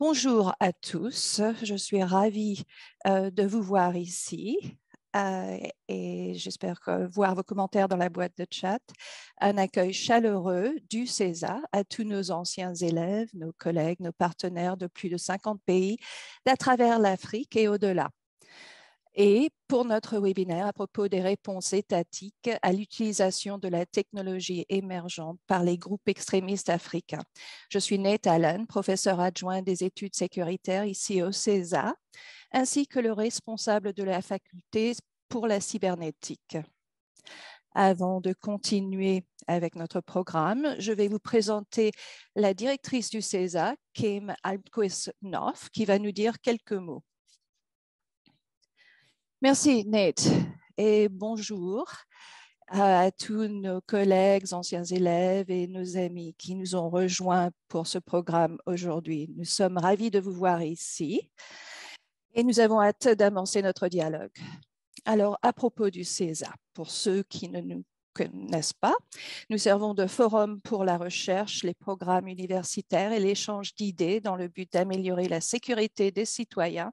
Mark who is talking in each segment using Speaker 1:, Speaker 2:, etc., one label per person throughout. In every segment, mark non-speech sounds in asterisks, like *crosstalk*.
Speaker 1: Bonjour à tous, je suis ravie euh, de vous voir ici euh,
Speaker 2: et j'espère voir vos commentaires dans la boîte de chat. Un accueil chaleureux du CESA à tous nos anciens élèves, nos collègues, nos partenaires de plus de 50 pays d'à travers l'Afrique et au-delà. Et pour notre webinaire à propos des réponses étatiques à l'utilisation de la technologie émergente par les groupes extrémistes africains. Je suis Nate Allen, professeur adjoint des études sécuritaires ici au CESA, ainsi que le responsable de la faculté pour la cybernétique. Avant de continuer avec notre programme, je vais vous présenter la directrice du CESA, Kim alpquist qui va nous dire quelques mots. Merci, Nate, et bonjour euh, à tous nos collègues, anciens élèves et nos amis qui nous ont rejoints pour ce programme aujourd'hui. Nous sommes ravis de vous voir ici et nous avons hâte d'avancer notre dialogue. Alors, à propos du CESA, pour ceux qui ne nous n'est-ce pas Nous servons de forum pour la recherche, les programmes universitaires et l'échange d'idées dans le but d'améliorer la sécurité des citoyens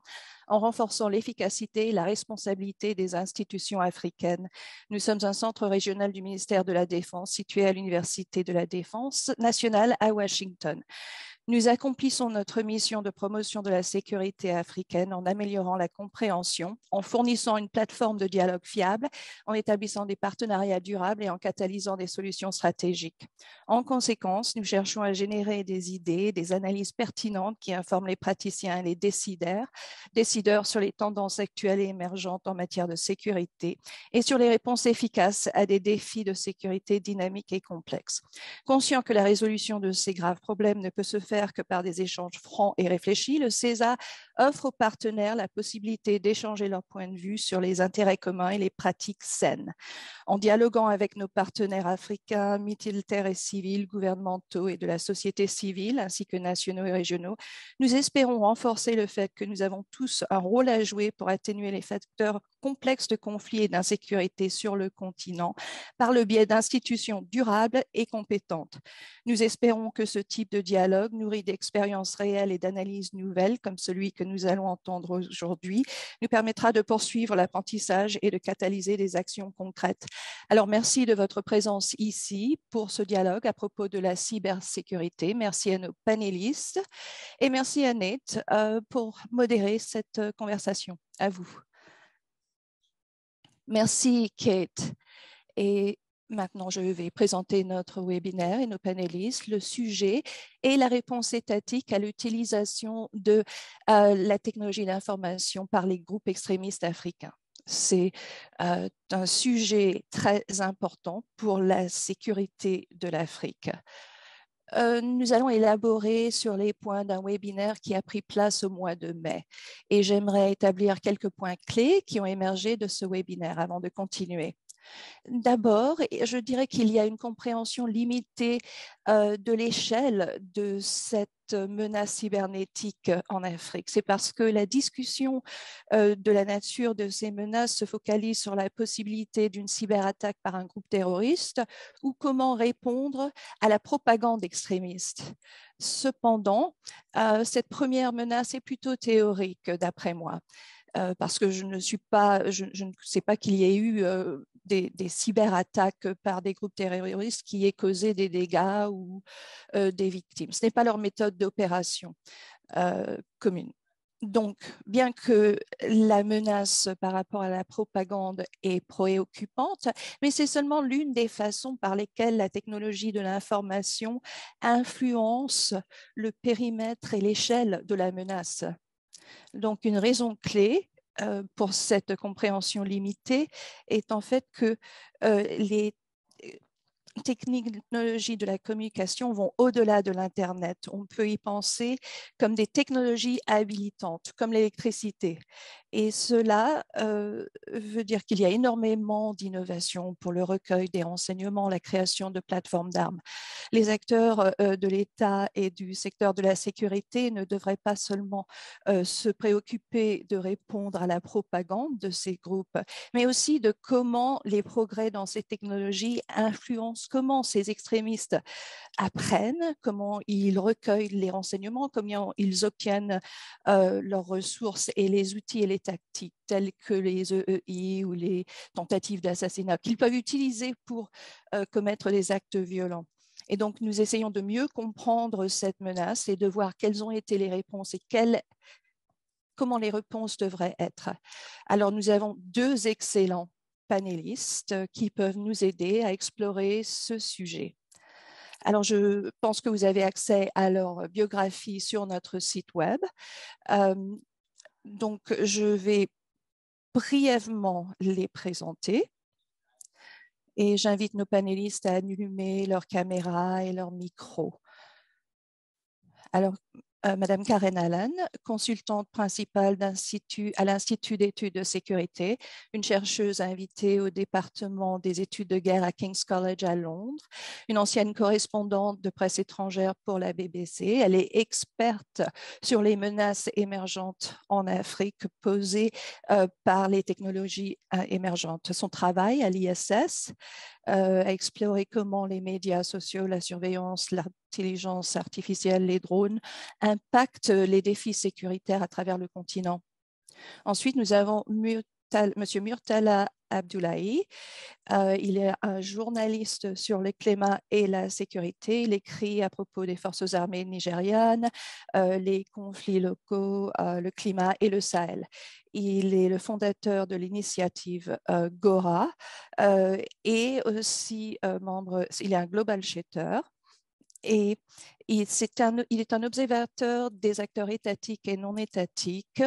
Speaker 2: en renforçant l'efficacité et la responsabilité des institutions africaines. Nous sommes un centre régional du ministère de la Défense situé à l'Université de la Défense nationale à Washington. Nous accomplissons notre mission de promotion de la sécurité africaine en améliorant la compréhension, en fournissant une plateforme de dialogue fiable, en établissant des partenariats durables et en catalysant des solutions stratégiques. En conséquence, nous cherchons à générer des idées, des analyses pertinentes qui informent les praticiens et les décideurs, décideurs sur les tendances actuelles et émergentes en matière de sécurité et sur les réponses efficaces à des défis de sécurité dynamiques et complexes. Conscient que la résolution de ces graves problèmes ne peut se faire que par des échanges francs et réfléchis, le CESA offre aux partenaires la possibilité d'échanger leur point de vue sur les intérêts communs et les pratiques saines. En dialoguant avec nos partenaires africains, militaires et civils, gouvernementaux et de la société civile, ainsi que nationaux et régionaux, nous espérons renforcer le fait que nous avons tous un rôle à jouer pour atténuer les facteurs complexe de conflits et d'insécurité sur le continent par le biais d'institutions durables et compétentes. Nous espérons que ce type de dialogue, nourri d'expériences réelles et d'analyses nouvelles, comme celui que nous allons entendre aujourd'hui, nous permettra de poursuivre l'apprentissage et de catalyser des actions concrètes. Alors, merci de votre présence ici pour ce dialogue à propos de la cybersécurité. Merci à nos panélistes et merci à Nate euh, pour modérer cette euh, conversation. À vous. Merci, Kate. Et maintenant, je vais présenter notre webinaire et nos panélistes, le sujet et la réponse étatique à l'utilisation de euh, la technologie d'information par les groupes extrémistes africains. C'est euh, un sujet très important pour la sécurité de l'Afrique. Euh, nous allons élaborer sur les points d'un webinaire qui a pris place au mois de mai. Et j'aimerais établir quelques points clés qui ont émergé de ce webinaire avant de continuer. D'abord, je dirais qu'il y a une compréhension limitée euh, de l'échelle de cette menace cybernétique en Afrique. C'est parce que la discussion euh, de la nature de ces menaces se focalise sur la possibilité d'une cyberattaque par un groupe terroriste ou comment répondre à la propagande extrémiste. Cependant, euh, cette première menace est plutôt théorique, d'après moi. Euh, parce que je ne sais pas qu'il y ait eu euh, des, cyberattaques par des groupes terroristes qui aient causé des dégâts ou euh, des victimes. Ce n'est pas leur méthode d'opération commune. Donc, bien que la menace par rapport à la propagande est préoccupante, mais c'est seulement l'une des façons par lesquelles la technologie de l'information influence le périmètre et l'échelle de la menace. Donc, une raison clé euh, pour cette compréhension limitée est en fait que euh, les euh, technologies de la communication vont au-delà de l'Internet. On peut y penser comme des technologies habilitantes, comme l'électricité. Et cela euh, veut dire qu'il y a énormément d'innovations pour le recueil des renseignements, la création de plateformes d'armes. Les acteurs euh, de l'État et du secteur de la sécurité ne devraient pas seulement euh, se préoccuper de répondre à la propagande de ces groupes, mais aussi de comment les progrès dans ces technologies influencent comment ces extrémistes apprennent, comment ils recueillent les renseignements, comment ils obtiennent leurs ressources et les outils et les tactiques telles que les EEI ou les tentatives d'assassinat qu'ils peuvent utiliser pour euh, commettre des actes violents. Et donc, nous essayons de mieux comprendre cette menace et de voir quelles ont été les réponses et quelles, comment les réponses devraient être. Alors, nous avons deux excellents panélistes qui peuvent nous aider à explorer ce sujet. Alors, je pense que vous avez accès à leur biographie sur notre site web. Euh, donc, je vais brièvement les présenter. Et j'invite nos panélistes à allumer leur caméra et leur micro. Alors, euh, Madame Karen Allen, consultante principale à l'Institut d'études de sécurité, une chercheuse invitée au département des études de guerre à King's College à Londres, une ancienne correspondante de presse étrangère pour la BBC. Elle est experte sur les menaces émergentes en Afrique posées euh, par les technologies euh, émergentes. Son travail à l'ISS euh, à explorer comment les médias sociaux, la surveillance, l'intelligence artificielle, les drones impactent les défis sécuritaires à travers le continent. Ensuite, nous avons Monsieur Murtala Abdoulaye. Euh, il est un journaliste sur le climat et la sécurité. Il écrit à propos des forces armées nigérianes, euh, les conflits locaux, euh, le climat et le Sahel. Il est le fondateur de l'initiative Gora et aussi membre, il est un global shatter Et il est, un, observateur des acteurs étatiques et non étatiques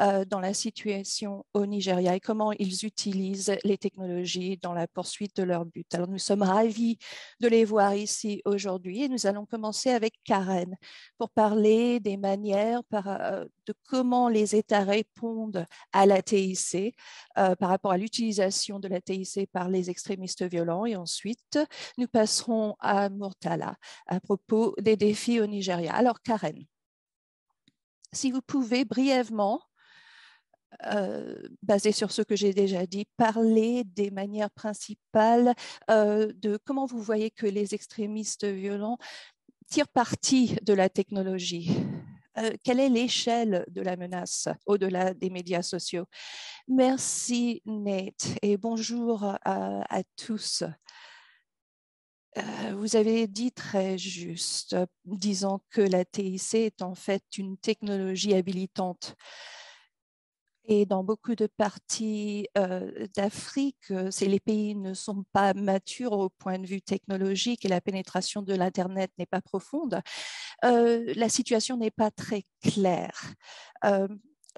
Speaker 2: euh, dans la situation au Nigeria et comment ils utilisent les technologies dans la poursuite de leur but. Alors nous sommes ravis de les voir ici aujourd'hui et nous allons commencer avec Karen pour parler des manières euh, de comment les États répondent à la TIC euh, par rapport à l'utilisation de la TIC par les extrémistes violents et ensuite nous passerons à Murtala à propos des défis au Nigeria. Alors, Karen, si vous pouvez brièvement, euh, basé sur ce que j'ai déjà dit, parler des manières principales euh, de comment vous voyez que les extrémistes violents tirent parti de la technologie. Euh, quelle est l'échelle de la menace au-delà des médias sociaux Merci Nate et bonjour à tous. Euh, vous avez dit très juste, disant que la TIC est en fait une technologie habilitante. Et dans beaucoup de parties euh, d'afrique d'Afrique, les pays ne sont pas matures au point de vue technologique et la pénétration de l'Internet n'est pas profonde. Euh, la situation n'est pas très claire.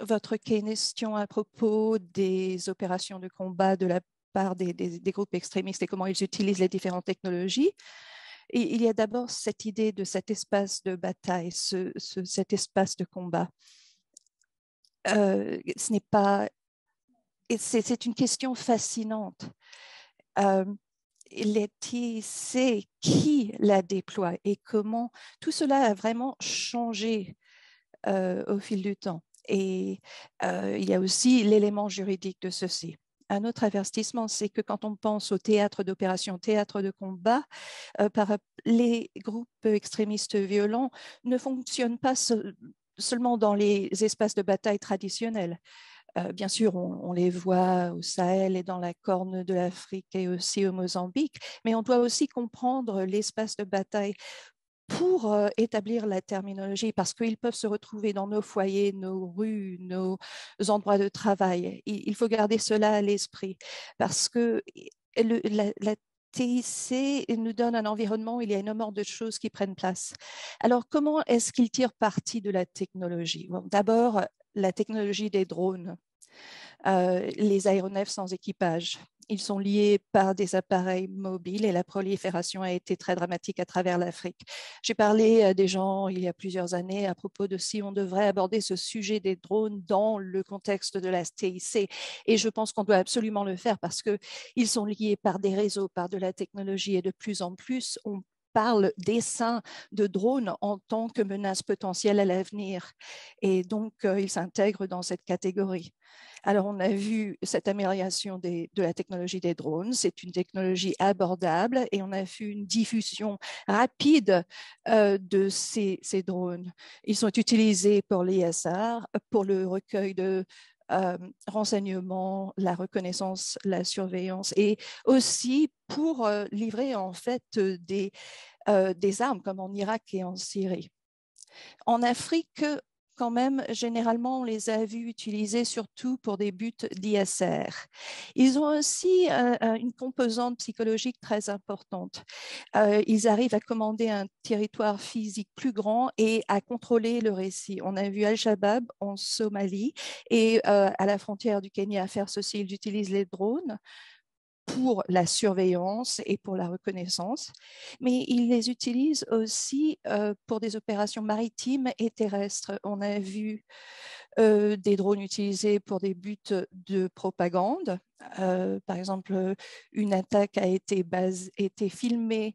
Speaker 2: votre question à propos des opérations de combat de la par des, groupes extrémistes et comment ils utilisent les différentes technologies. Et il y a d'abord cette idée de cet espace de bataille, cet espace de combat. Euh, ce n'est pas. C'est une question fascinante. Euh, qui la déploie et comment Tout cela a vraiment changé euh, au fil du temps. Et euh, il y a aussi l'élément juridique de ceci un autre avertissement, c'est que quand on pense au théâtre d'opération, théâtre de combat, euh, par, les groupes extrémistes violents ne fonctionnent pas seulement dans les espaces de bataille traditionnels. Euh, bien sûr, on, on, les voit au Sahel et dans la Corne de l'Afrique et aussi au Mozambique, mais on doit aussi comprendre l'espace de bataille pour établir la terminologie parce qu'ils peuvent se retrouver dans nos foyers, nos rues, nos endroits de travail. Il, faut garder cela à l'esprit parce que la, TIC nous donne un environnement où il y a énormément de choses qui prennent place. Alors, comment est-ce qu'ils tirent parti de la technologie D'abord, la technologie des drones, les aéronefs sans équipage, ils sont liés par des appareils mobiles et la prolifération a été très dramatique à travers l'Afrique. J'ai parlé à euh, des gens il y a plusieurs années à propos de si on devrait aborder ce sujet des drones dans le contexte de la TIC et je pense qu'on doit absolument le faire parce qu'ils sont liés par des réseaux, par de la technologie et de plus en plus on parle des de drones en tant que menace potentielle à l'avenir. Et donc, euh, ils s'intègrent dans cette catégorie. Alors, on a vu cette amélioration de la technologie des drones. C'est une technologie abordable et on a vu une diffusion rapide euh, de ces, ces, drones. Ils sont utilisés pour l'ISR, pour le recueil de, euh, renseignement, la reconnaissance, la surveillance, et aussi pour euh, livrer en fait euh, des, des armes comme en Irak et en Syrie. En Afrique, quand même, généralement, on les a vus utilisés surtout pour des buts d'ISR. Ils ont aussi euh, euh, une composante psychologique très importante. Euh, ils arrivent à commander un territoire physique plus grand et à contrôler le récit. On a vu Al-Shabaab en Somalie et à la frontière du Kenya faire ceci. Ils utilisent les drones pour la surveillance et pour la reconnaissance, mais ils les utilisent aussi euh, pour des opérations maritimes et terrestres. On a vu euh, des drones utilisés pour des buts de propagande. Euh, par exemple, une attaque a été filmée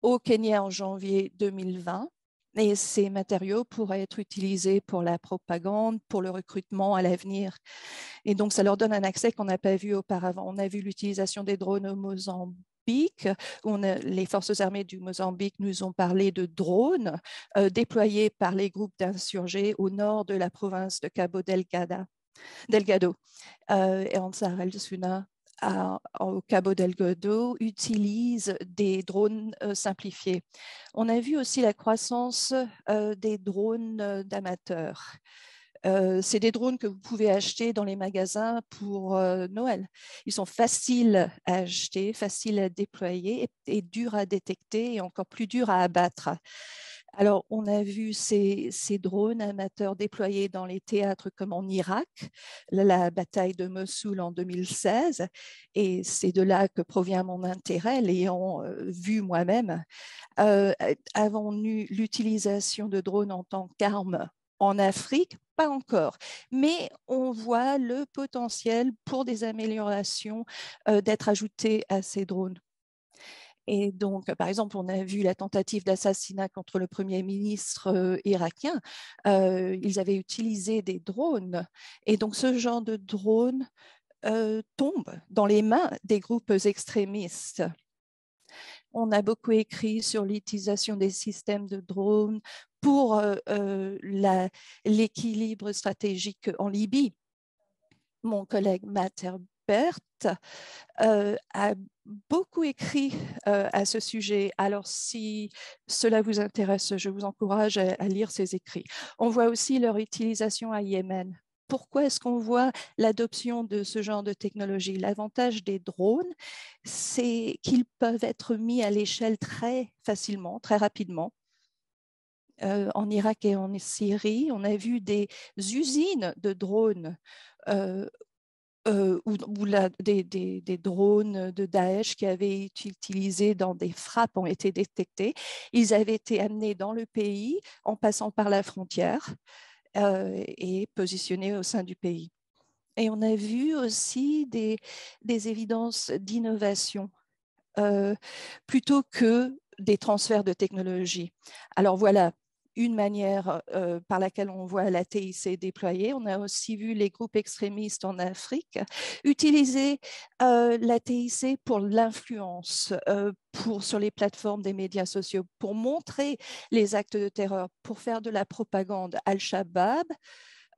Speaker 2: au Kenya en janvier 2020 et ces matériaux pourraient être utilisés pour la propagande, pour le recrutement à l'avenir. Et donc, ça leur donne un accès qu'on n'a pas vu auparavant. On a vu l'utilisation des drones au Mozambique les forces armées du Mozambique nous ont parlé de drones euh, déployés par les groupes d'insurgés au nord de la province de Cabo Delgado. Euh, et et el hein au Cabo Delgado utilisent des drones euh, simplifiés. On a vu aussi la croissance euh, des drones euh, d'amateurs. c'est des drones que vous pouvez acheter dans les magasins pour Noël. Ils sont faciles à acheter, faciles à déployer et durs à détecter et encore plus durs à abattre. Alors, on a vu ces, drones amateurs déployés dans les théâtres comme en Irak, la bataille de Mossoul en 2016, et c'est de là que provient mon intérêt, l'ayant euh, vu moi-même. Euh, avons eu l'utilisation de drones en tant qu'arme en Afrique pas encore, mais on voit le potentiel pour des améliorations euh, d'être ajoutées à ces drones et donc, par exemple, on a vu la tentative d'assassinat contre le Premier ministre euh, irakien. Euh, ils avaient utilisé des drones. Et donc, ce genre de drones euh, tombe dans les mains des groupes extrémistes. On a beaucoup écrit sur l'utilisation des systèmes de drones pour l'équilibre stratégique en Libye. Mon collègue Matt perte, euh, a beaucoup écrit euh, à ce sujet. Alors, si cela vous intéresse, je vous encourage à, lire ses écrits. On voit aussi leur utilisation à Yémen. Pourquoi est-ce qu'on voit l'adoption de ce genre de technologie L'avantage des drones, c'est qu'ils peuvent être mis à l'échelle très facilement, très rapidement. Euh, en Irak et en Syrie, on a vu des usines de drones ou, des, drones de Daesh qui avaient été utilisés dans des frappes ont été détectés. Ils avaient été amenés dans le pays en passant par la frontière et positionnés au sein du pays. Et on a vu aussi des, des évidences d'innovation plutôt que des transferts de technologie. Alors voilà, une manière par laquelle on voit la TIC déployée. On a aussi vu les groupes extrémistes en Afrique utiliser la TIC pour l'influence sur les plateformes des médias sociaux, pour montrer les actes de terreur, pour faire de la propagande. Al-Shabaab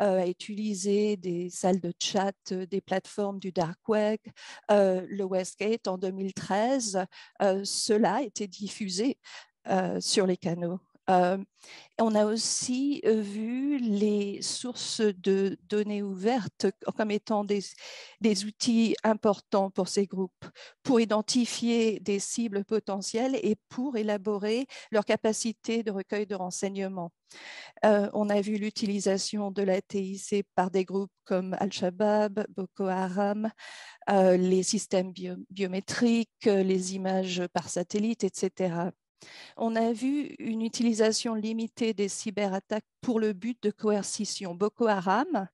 Speaker 2: a utilisé des salles de chat, des plateformes du dark web, le Westgate en 2013. cela a été diffusé sur les canaux euh, on a aussi vu les sources de données ouvertes comme étant des, outils importants pour ces groupes, pour identifier des cibles potentielles et pour élaborer leur capacité de recueil de renseignements. Euh, on a vu l'utilisation de la TIC par des groupes comme Al-Shabaab, Boko Haram, euh, les systèmes biométriques, les images par satellite, etc. On a vu une utilisation limitée des cyberattaques pour le but de coercition. Boko Haram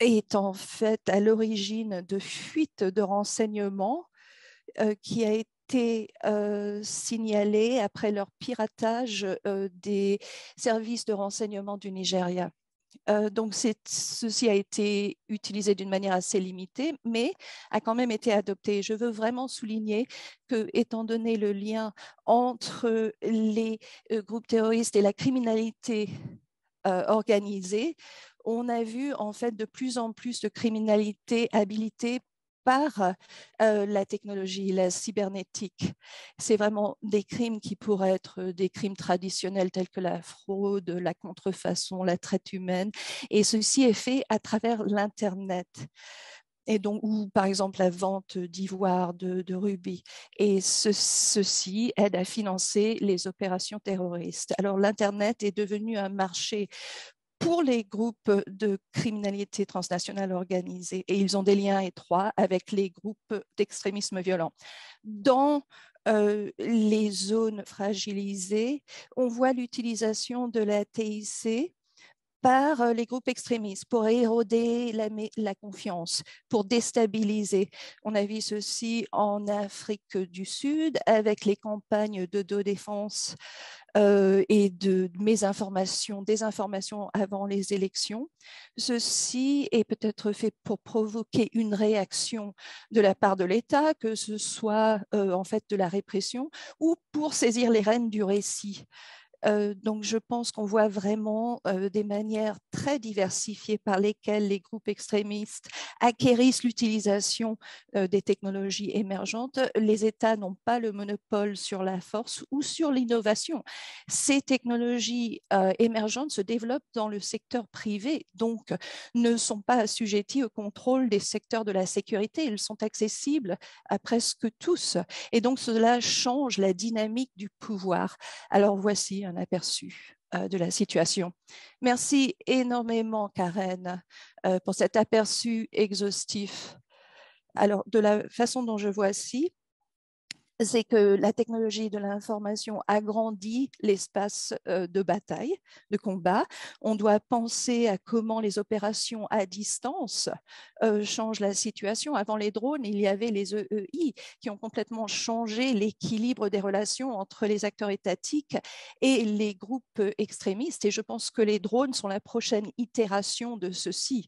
Speaker 2: est en fait à l'origine de fuites de renseignements euh, qui a été euh, signalées après leur piratage euh, des services de renseignement du Nigeria. Euh, donc, ceci a été utilisé d'une manière assez limitée, mais a quand même été adopté. Je veux vraiment souligner que, étant donné le lien entre les euh, groupes terroristes et la criminalité euh, organisée, on a vu en fait de plus en plus de criminalité habilitée par la technologie, la cybernétique. C'est vraiment des crimes qui pourraient être des crimes traditionnels tels que la fraude, la contrefaçon, la traite humaine. Et ceci est fait à travers l'Internet. Et donc, ou par exemple la vente d'ivoire, de, rubis. Et ceci aide à financer les opérations terroristes. Alors, l'Internet est devenu un marché pour les groupes de criminalité transnationale organisée et ils ont des liens étroits avec les groupes d'extrémisme violent. Dans euh, les zones fragilisées, on voit l'utilisation de la TIC par euh, les groupes extrémistes pour éroder la, confiance, pour déstabiliser. On a vu ceci en Afrique du Sud avec les campagnes de, de défense euh, et de désinformation avant les élections. Ceci est peut-être fait pour provoquer une réaction de la part de l'État, que ce soit euh, en fait de la répression, ou pour saisir les rênes du récit. Euh, donc, je pense qu'on voit vraiment euh, des manières très diversifiées par lesquelles les groupes extrémistes acquérissent l'utilisation euh, des technologies émergentes. Les États n'ont pas le monopole sur la force ou sur l'innovation. Ces technologies émergentes se développent dans le secteur privé, donc ne sont pas assujetties au contrôle des secteurs de la sécurité. Elles sont accessibles à presque tous. Et donc, cela change la dynamique du pouvoir. Alors, voici un aperçu euh, de la situation. Merci énormément, Karen, euh, pour cet aperçu exhaustif. Alors, de la façon dont je vois ici, c'est que la technologie de l'information agrandit l'espace euh, de bataille, de combat. On doit penser à comment les opérations à distance euh, changent la situation. Avant les drones, il y avait les EEI qui ont complètement changé l'équilibre des relations entre les acteurs étatiques et les groupes extrémistes. Et je pense que les drones sont la prochaine itération de ceci.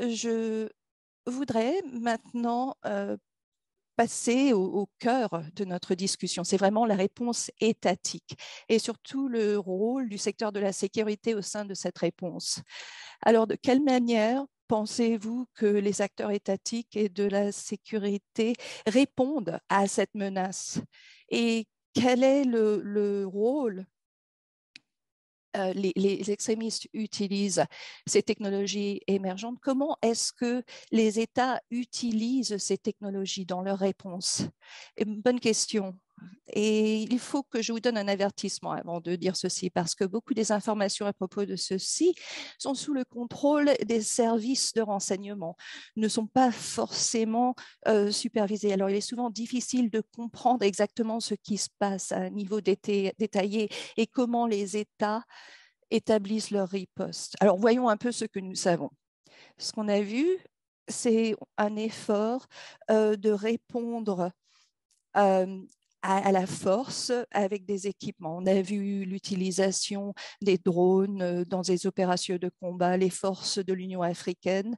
Speaker 2: Euh, je voudrais maintenant passer au, cœur de notre discussion. C'est vraiment la réponse étatique et surtout le rôle du secteur de la sécurité au sein de cette réponse. Alors, de quelle manière pensez-vous que les acteurs étatiques et de la sécurité répondent à cette menace Et quel est le rôle euh, les, extrémistes utilisent ces technologies émergentes, comment est-ce que les États utilisent ces technologies dans leurs réponses bonne question. Et il faut que je vous donne un avertissement avant de dire ceci, parce que beaucoup des informations à propos de ceci sont sous le contrôle des services de renseignement, ne sont pas forcément euh, supervisées Alors, il est souvent difficile de comprendre exactement ce qui se passe à un niveau détaillé et comment les États établissent leur riposte. Alors, voyons un peu ce que nous savons. Ce qu'on a vu, c'est un effort euh, de répondre euh, à, la force avec des équipements. On a vu l'utilisation des drones euh, dans des opérations de combat, les forces de l'Union africaine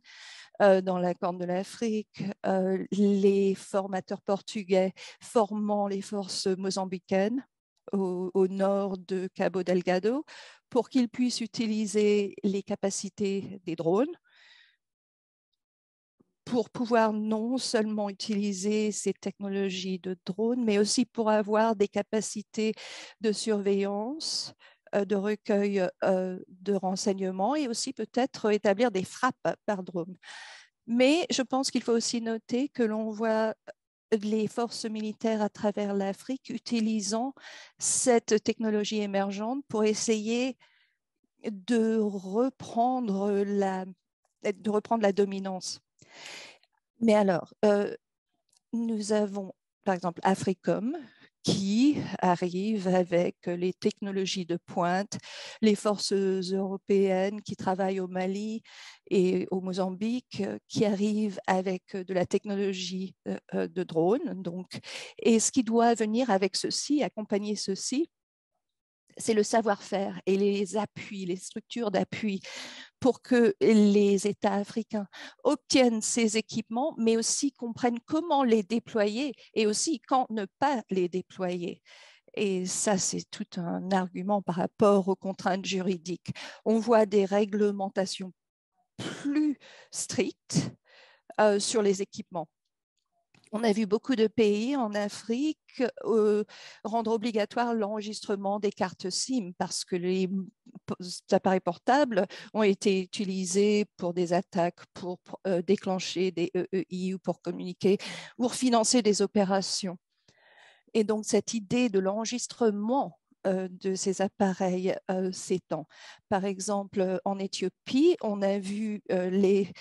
Speaker 2: euh, dans la Corne de l'Afrique, euh, les formateurs portugais formant les forces mozambicaines. au, nord de Cabo Delgado pour qu'ils puissent utiliser les capacités des drones pour pouvoir non seulement utiliser ces technologies de drones, mais aussi pour avoir des capacités de surveillance, euh, de recueil euh, de renseignements et aussi peut-être établir des frappes par drone. Mais je pense qu'il faut aussi noter que l'on voit euh, les forces militaires à travers l'Afrique utilisant cette technologie émergente pour essayer de reprendre la, de reprendre la dominance. Mais alors, euh, nous avons par exemple Africom qui arrive avec les technologies de pointe, les forces européennes qui travaillent au Mali et au Mozambique, euh, qui arrivent avec euh, de la technologie de drones, donc, et ce qui doit venir avec ceci, accompagner ceci, c'est le savoir-faire et les appuis, les structures d'appui pour que les États africains obtiennent ces équipements, mais aussi comprennent comment les déployer et aussi quand ne pas les déployer. Et ça, c'est tout un argument par rapport aux contraintes juridiques. On voit des réglementations plus strictes euh, sur les équipements. On a vu beaucoup de pays en Afrique euh, rendre obligatoire l'enregistrement des cartes SIM parce que les appareils portables ont été utilisés pour des attaques, pour, euh, déclencher des EEI ou pour communiquer, ou financer des opérations. Et donc cette idée de l'enregistrement euh, de ces appareils euh, s'étend. Par exemple, euh, en Éthiopie, on a vu les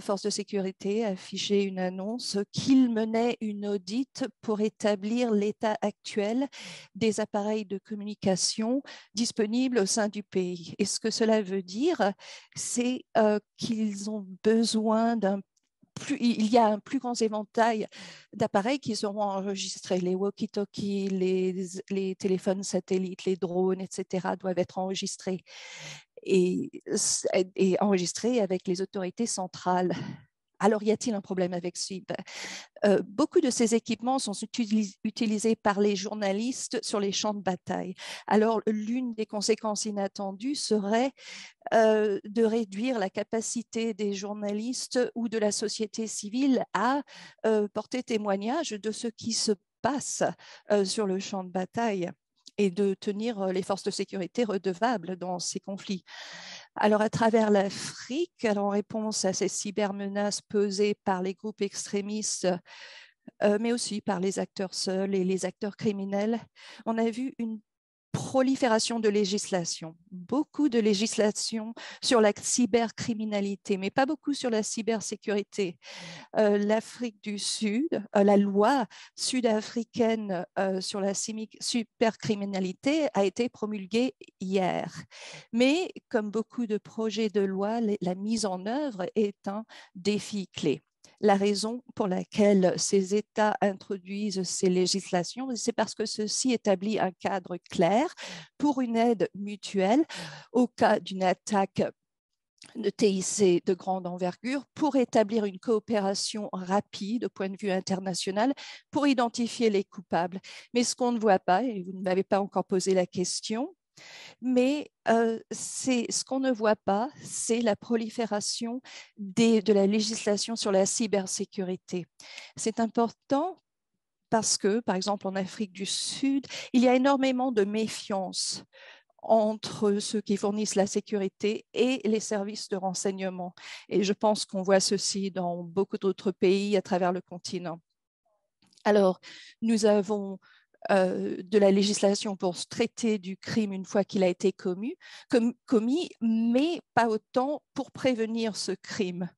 Speaker 2: forces de sécurité afficher une annonce qu'ils menaient une audite pour établir l'état actuel des appareils de communication disponibles au sein du pays. Et ce que cela veut dire, c'est qu'ils ont besoin d'un il y a un plus grand éventail d'appareils qui seront enregistrés. Les walkie-talkies, les, téléphones satellites, les drones, etc. doivent être enregistrés et enregistrés avec les autorités centrales alors y a-t-il un problème avec SWIP euh, Beaucoup de ces équipements sont utilisés par les journalistes sur les champs de bataille. Alors l'une des conséquences inattendues serait euh, de réduire la capacité des journalistes ou de la société civile à euh, porter témoignage de ce qui se passe sur le champ de bataille et de tenir les forces de sécurité redevables dans ces conflits. Alors, à travers l'Afrique, en réponse à ces cybermenaces pesées par les groupes extrémistes, euh, mais aussi par les acteurs seuls et les acteurs criminels, on a vu une prolifération de législation, beaucoup de législation sur la cybercriminalité, mais pas beaucoup sur la cybersécurité. Euh, L'Afrique du Sud, euh, la loi sud-africaine euh, sur la supercriminalité a été promulguée hier. Mais comme beaucoup de projets de loi, la mise en œuvre est un défi clé. La raison pour laquelle ces États introduisent ces législations, c'est parce que ceci établit un cadre clair pour une aide mutuelle au cas d'une attaque de TIC de grande envergure pour établir une coopération rapide au point de vue international pour identifier les coupables. Mais ce qu'on ne voit pas, et vous ne m'avez pas encore posé la question, mais euh, ce qu'on ne voit pas, c'est la prolifération des, de la législation sur la cybersécurité. C'est important parce que, par exemple, en Afrique du Sud, il y a énormément de méfiance entre ceux qui fournissent la sécurité et les services de renseignement. Et je pense qu'on voit ceci dans beaucoup d'autres pays à travers le continent. Alors, nous avons euh, de la législation pour traiter du crime une fois qu'il a été commis, commis, mais pas autant pour prévenir ce crime.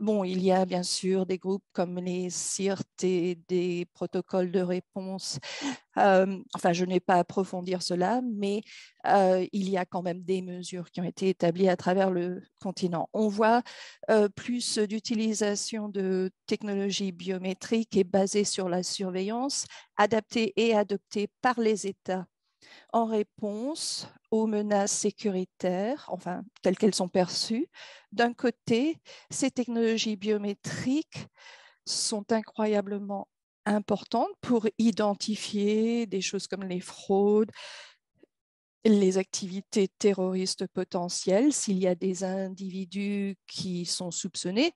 Speaker 2: Bon, il y a bien sûr des groupes comme les CIRT et des protocoles de réponse. Euh, enfin, je n'ai pas à approfondir cela, mais euh, il y a quand même des mesures qui ont été établies à travers le continent. On voit euh, plus d'utilisation de technologies biométriques et basées sur la surveillance, adaptées et adoptées par les États en réponse aux menaces sécuritaires, enfin telles qu'elles sont perçues. D'un côté, ces technologies biométriques sont incroyablement importantes pour identifier des choses comme les fraudes, les activités terroristes potentielles s'il y a des individus qui sont soupçonnés,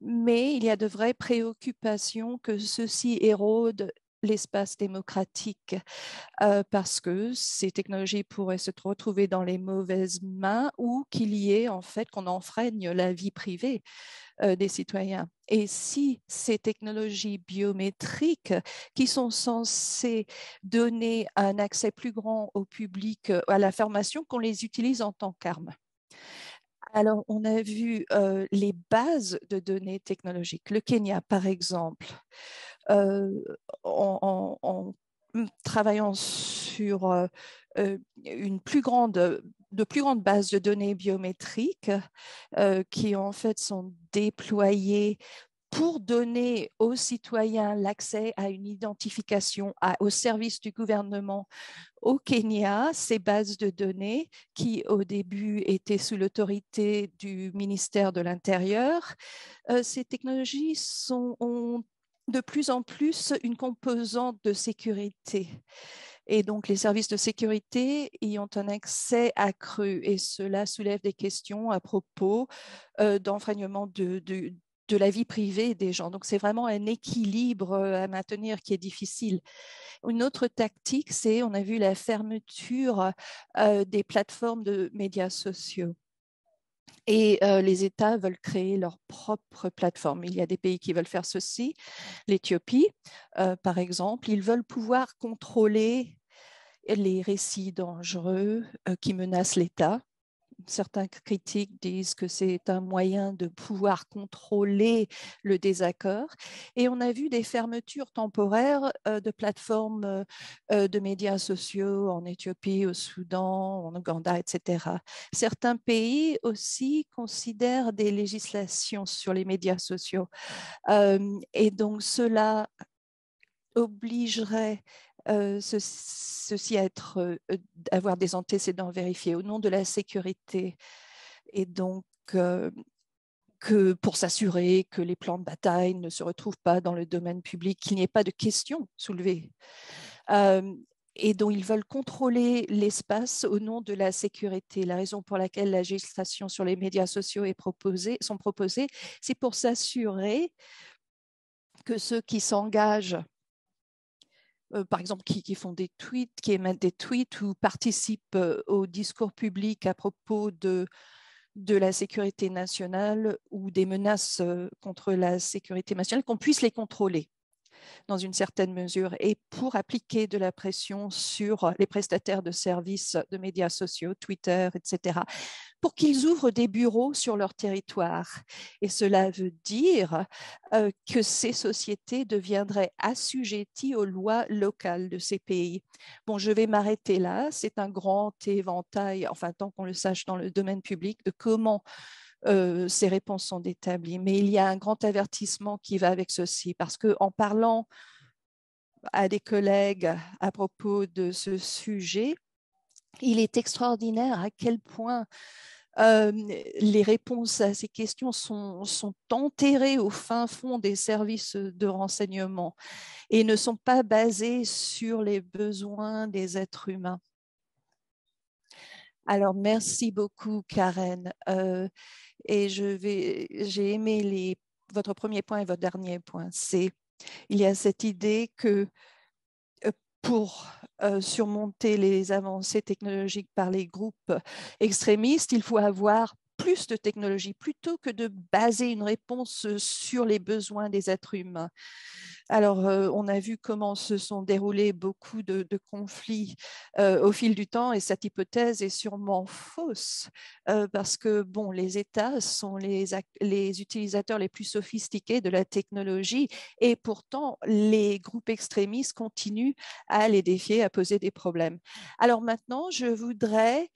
Speaker 2: mais il y a de vraies préoccupations que ceci ci érodent l'espace démocratique euh, parce que ces technologies pourraient se retrouver dans les mauvaises mains ou qu'il y ait en fait qu'on enfreigne la vie privée euh, des citoyens. Et si ces technologies biométriques qui sont censées donner un accès plus grand au public euh, à la qu'on les utilise en tant qu'arme. Alors, on a vu les bases de données technologiques. Le Kenya, par exemple, euh, en, travaillant sur euh, euh, une plus grande, de plus grandes bases de données biométriques qui en fait sont déployées pour donner aux citoyens l'accès à une identification au service du gouvernement au Kenya, ces bases de données qui au début étaient sous l'autorité du ministère de l'Intérieur, ces technologies sont, ont de plus en plus une composante de sécurité. Et donc, les services de sécurité y ont un accès accru. Et cela soulève des questions à propos euh, d'enfreignement de, la vie privée des gens. Donc, c'est vraiment un équilibre euh, à maintenir qui est difficile. Une autre tactique, c'est, on a vu la fermeture euh, des plateformes de médias sociaux. Et les États veulent créer leur propre plateforme. Il y a des pays qui veulent faire ceci, l'Éthiopie, par exemple. Ils veulent pouvoir contrôler les récits dangereux qui menacent l'État certains critiques disent que c'est un moyen de pouvoir contrôler le désaccord. Et on a vu des fermetures temporaires euh, de plateformes euh, euh, de médias sociaux en Éthiopie, au Soudan, en Ouganda, etc. Certains pays aussi considèrent des législations sur les médias sociaux. et donc cela obligerait euh, ceci être, euh, euh, avoir des antécédents vérifiés au nom de la sécurité. Et donc, que pour s'assurer que les plans de bataille ne se retrouvent pas dans le domaine public, qu'il n'y ait pas de questions soulevées. et dont ils veulent contrôler l'espace au nom de la sécurité. La raison pour laquelle la législation sur les médias sociaux est proposée, sont proposées, c'est pour s'assurer que ceux qui s'engagent euh, par exemple, qui, font des tweets, qui émettent des tweets ou participent euh, au discours public à propos de, de la sécurité nationale ou des menaces euh, contre la sécurité nationale, qu'on puisse les contrôler dans une certaine mesure et pour appliquer de la pression sur les prestataires de services de médias sociaux, Twitter, etc., pour qu'ils ouvrent des bureaux sur leur territoire. Et cela veut dire euh, que ces sociétés deviendraient assujetties aux lois locales de ces pays. Bon, je vais m'arrêter là. C'est un grand éventail, enfin tant qu'on le sache dans le domaine public, de comment euh, ces réponses sont établies. Mais il y a un grand avertissement qui va avec ceci, parce qu'en parlant à des collègues à propos de ce sujet, il est extraordinaire à quel point euh, les réponses à ces questions sont, sont, enterrées au fin fond des services de renseignement et ne sont pas basées sur les besoins des êtres humains. Alors, merci beaucoup, Karen. Euh, et je vais, j'ai aimé les, votre premier point et votre dernier point. C'est il y a cette idée que euh, pour euh, surmonter les avancées technologiques par les groupes extrémistes, il faut avoir plus de technologie plutôt que de baser une réponse euh, sur les besoins des êtres humains. Alors, euh, on a vu comment se sont déroulés beaucoup de, conflits euh, au fil du temps et cette hypothèse est sûrement fausse parce que, bon, les États sont les utilisateurs les plus sophistiqués de la technologie et pourtant, les groupes extrémistes continuent à les défier, à poser des problèmes. Alors maintenant, je voudrais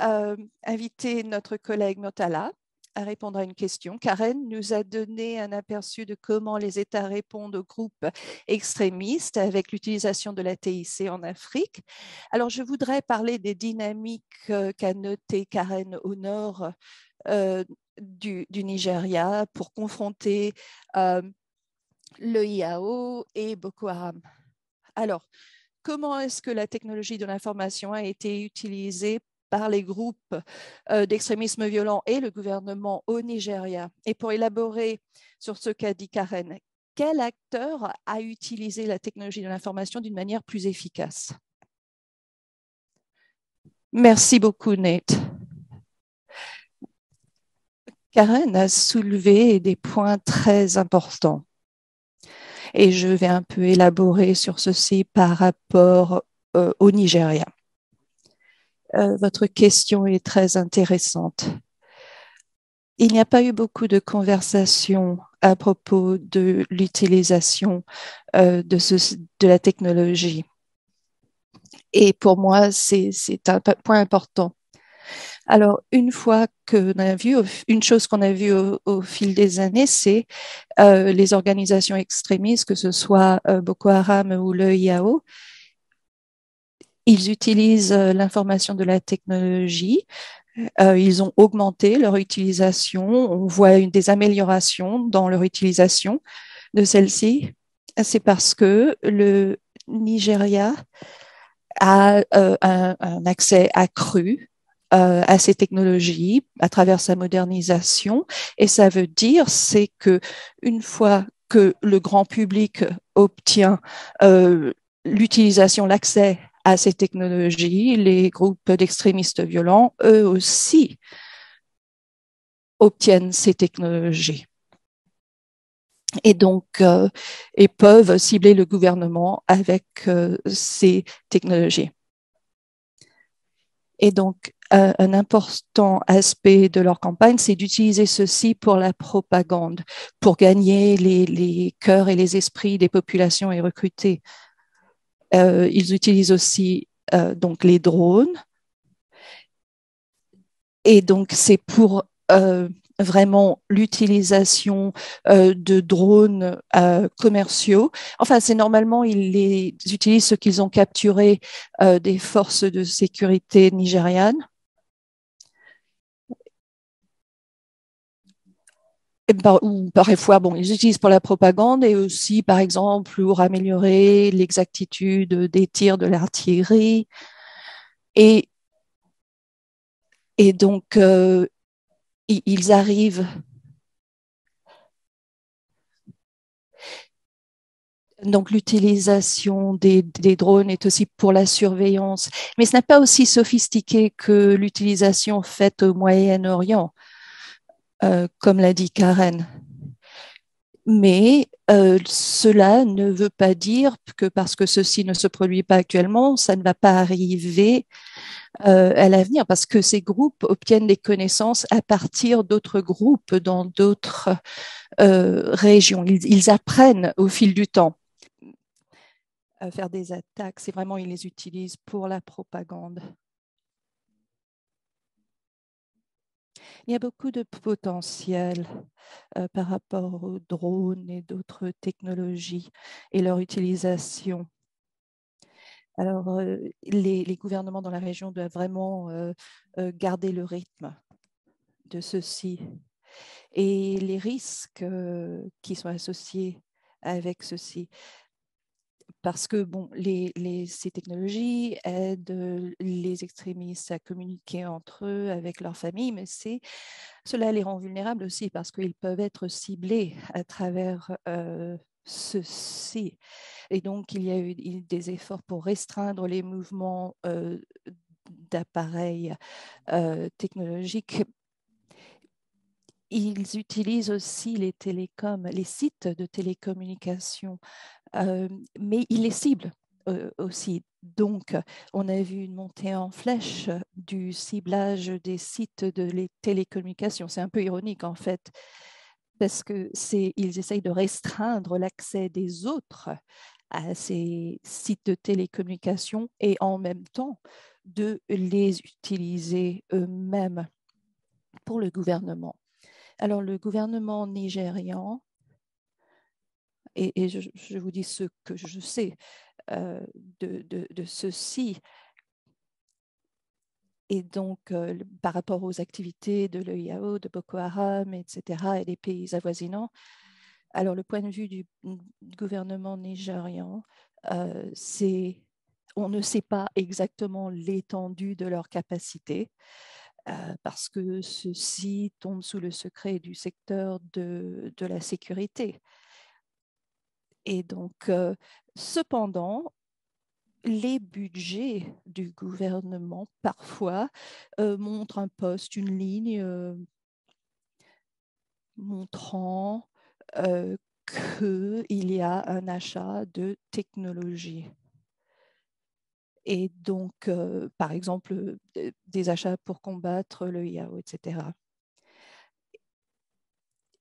Speaker 2: euh, inviter notre collègue Notala à répondre à une question. Karen nous a donné un aperçu de comment les États répondent aux groupes extrémistes avec l'utilisation de la TIC en Afrique. Alors, je voudrais parler des dynamiques euh, qu'a notées Karen au nord euh, du, Nigeria pour confronter le IAO et Boko Haram. Alors, comment est-ce que la technologie de l'information a été utilisée par les groupes euh, d'extrémisme violent et le gouvernement au Nigeria. Et pour élaborer sur ce qu'a dit Karen, quel acteur a utilisé la technologie de l'information d'une manière plus efficace
Speaker 1: Merci beaucoup, Nate.
Speaker 2: Karen a soulevé des points très importants et je vais un peu élaborer sur ceci par rapport euh, au Nigeria. Euh, votre question est très intéressante. Il n'y a pas eu beaucoup de conversations à propos de l'utilisation euh, de, la technologie. Et pour moi, c'est un point important. Alors, une fois qu'on a vu, une chose qu'on a vue au, fil des années, c'est euh, les organisations extrémistes, que ce soit Boko Haram ou le IAO, ils utilisent euh, l'information de la technologie. Euh, ils ont augmenté leur utilisation. On voit une, des améliorations dans leur utilisation de celle-ci. C'est parce que le Nigeria a euh, un, accès accru à ces technologies à travers sa modernisation. Et ça veut dire, c'est que une fois que le grand public obtient l'utilisation, l'accès à ces technologies, les groupes d'extrémistes violents, eux aussi, obtiennent ces technologies. Et donc, euh, et peuvent cibler le gouvernement avec euh, ces technologies. Et donc, un, important aspect de leur campagne, c'est d'utiliser ceci pour la propagande, pour gagner les, les cœurs et les esprits des populations et recruter euh, ils utilisent aussi euh, les drones. Et donc c'est pour euh, vraiment l'utilisation de drones commerciaux. Enfin, c'est normalement ils les utilisent ce qu'ils ont capturé
Speaker 1: des forces de sécurité nigérianes ou parfois, bon, ils utilisent pour la propagande
Speaker 2: et aussi, par exemple, pour améliorer l'exactitude des tirs de l'artillerie.
Speaker 1: Et, et donc, euh, ils arrivent. Donc, l'utilisation des, des, drones est aussi pour la
Speaker 2: surveillance, mais ce n'est pas aussi sophistiqué que l'utilisation faite au Moyen-Orient. Euh, comme l'a dit Karen. Mais euh, cela ne veut pas dire que parce que ceci ne se produit pas actuellement, ça ne va pas arriver euh, à l'avenir, parce que ces groupes obtiennent des connaissances à partir d'autres groupes dans d'autres régions. Ils, apprennent
Speaker 1: au fil du temps
Speaker 2: à faire des attaques. C'est vraiment, ils les utilisent pour la propagande. Il y a beaucoup de potentiel euh, par rapport aux drones et d'autres technologies et leur utilisation. Alors, euh, les, gouvernements dans la région doivent vraiment euh, garder le rythme de ceci. Et les risques qui sont associés avec ceci parce que bon, ces technologies aident les extrémistes à communiquer entre eux, avec leur famille, mais cela les rend vulnérables aussi parce qu'ils peuvent être ciblés à travers ceci. Et donc, il y a eu des efforts pour restreindre les mouvements d'appareils technologiques ils utilisent aussi les télécoms, les sites de télécommunications euh, mais il les cible euh, aussi. Donc, on a vu une montée en flèche du ciblage des sites de les télécommunications. C'est un peu ironique, en fait, parce que c'est, ils essayent de restreindre l'accès des autres à ces sites de télécommunications et en même temps de les utiliser eux-mêmes pour le gouvernement. Alors, le gouvernement nigérian et, je, vous dis ce que je sais euh, de, ceci. Et donc, euh, par rapport aux activités de l'EIAO, de Boko Haram, etc., et des pays avoisinants, alors le point de vue du gouvernement nigérian, euh, c'est on ne sait pas exactement l'étendue de leurs capacités, parce que ceci tombe sous le secret du secteur de, de la sécurité. Et donc, euh, cependant, les budgets du gouvernement parfois euh, montrent un poste, une ligne euh, montrant qu'il y a un achat de technologie. Et donc, par exemple, des achats pour combattre le IAO, etc.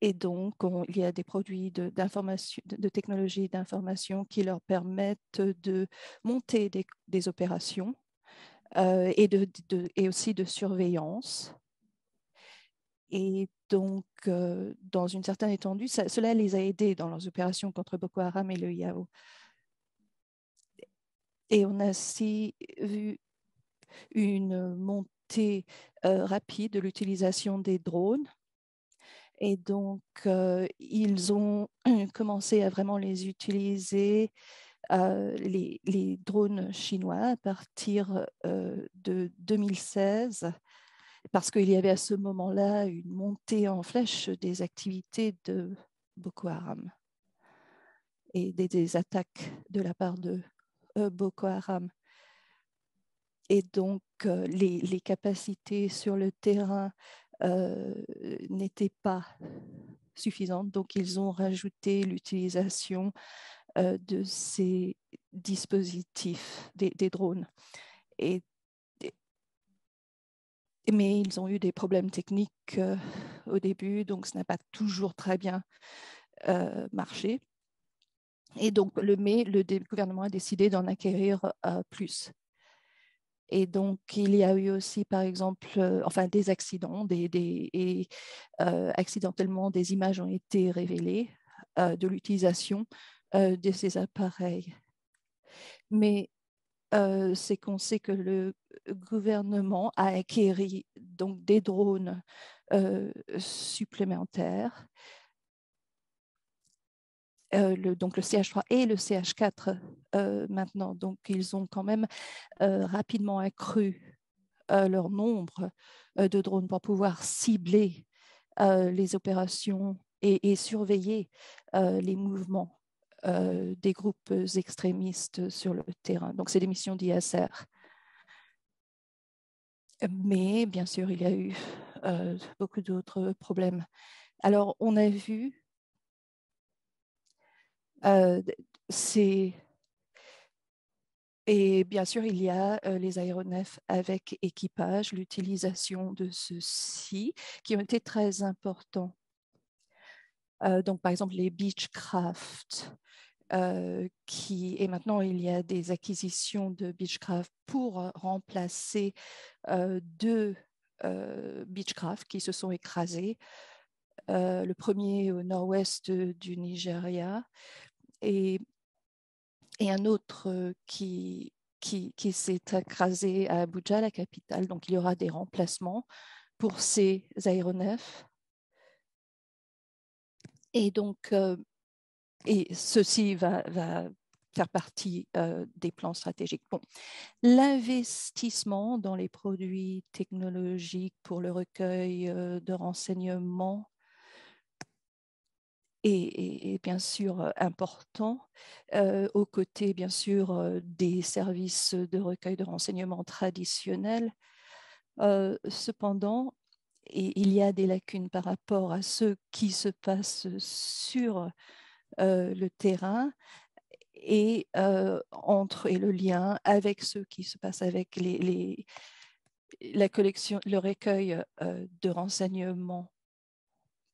Speaker 2: Et donc, il y a des produits de, d'information, de, technologie d'information qui leur permettent de monter des, opérations euh, et, et aussi de surveillance. Et donc, euh, dans une certaine étendue, cela les a aidés dans leurs opérations contre Boko Haram et le Yao. Et on a aussi vu une montée euh, rapide de l'utilisation des drones et donc, euh, ils ont *clears throat* commencé à vraiment les utiliser, euh, les, drones chinois, à partir euh, de 2016, parce qu'il y avait à ce moment-là une montée en flèche des activités de Boko Haram et des, attaques de la part de Boko Haram. Et donc, les, les, capacités sur le terrain euh, n'étaient pas suffisantes. Donc, ils ont rajouté l'utilisation euh, de ces dispositifs, des, drones. Et, mais ils ont eu des problèmes techniques euh, au début, donc ce n'a pas toujours très bien marché. Et donc, le mai, le gouvernement a décidé d'en acquérir plus. Et donc, il y a eu aussi, par exemple, euh, enfin, des accidents, des, et euh, accidentellement, des images ont été révélées euh, de l'utilisation de ces appareils. Mais c'est qu'on sait que le gouvernement a acquéri donc des drones supplémentaires euh, le, donc le CH3 et le CH4 euh, maintenant. Donc, ils ont quand même euh, rapidement accru leur nombre de drones pour pouvoir cibler les opérations et, et surveiller les mouvements des groupes extrémistes sur le terrain. Donc, c'est des missions d'ISR. Mais bien sûr, il y a eu beaucoup d'autres problèmes. Alors, on a vu euh, c'est et bien sûr, il y a euh, les aéronefs avec équipage, l'utilisation de ceux-ci qui ont été très importants. Euh, donc, par exemple, les Beechcraft, qui, et maintenant il y a des acquisitions de Beechcraft pour remplacer deux Beechcraft qui se sont écrasés. le premier au nord-ouest du Nigeria, et, un autre euh, qui, qui, qui s'est écrasé à Abuja, la capitale. Donc il y aura des remplacements pour ces aéronefs. Et donc, euh, et ceci va, va faire partie euh, des plans stratégiques. Bon. L'investissement dans les produits technologiques pour le recueil de renseignements et bien sûr important, aux côtés bien sûr des services de recueil de renseignements traditionnels. cependant, il y a des lacunes par rapport à ce qui se passe sur le terrain et entre et le lien avec ce qui se passe avec les, les la collection, le recueil de renseignements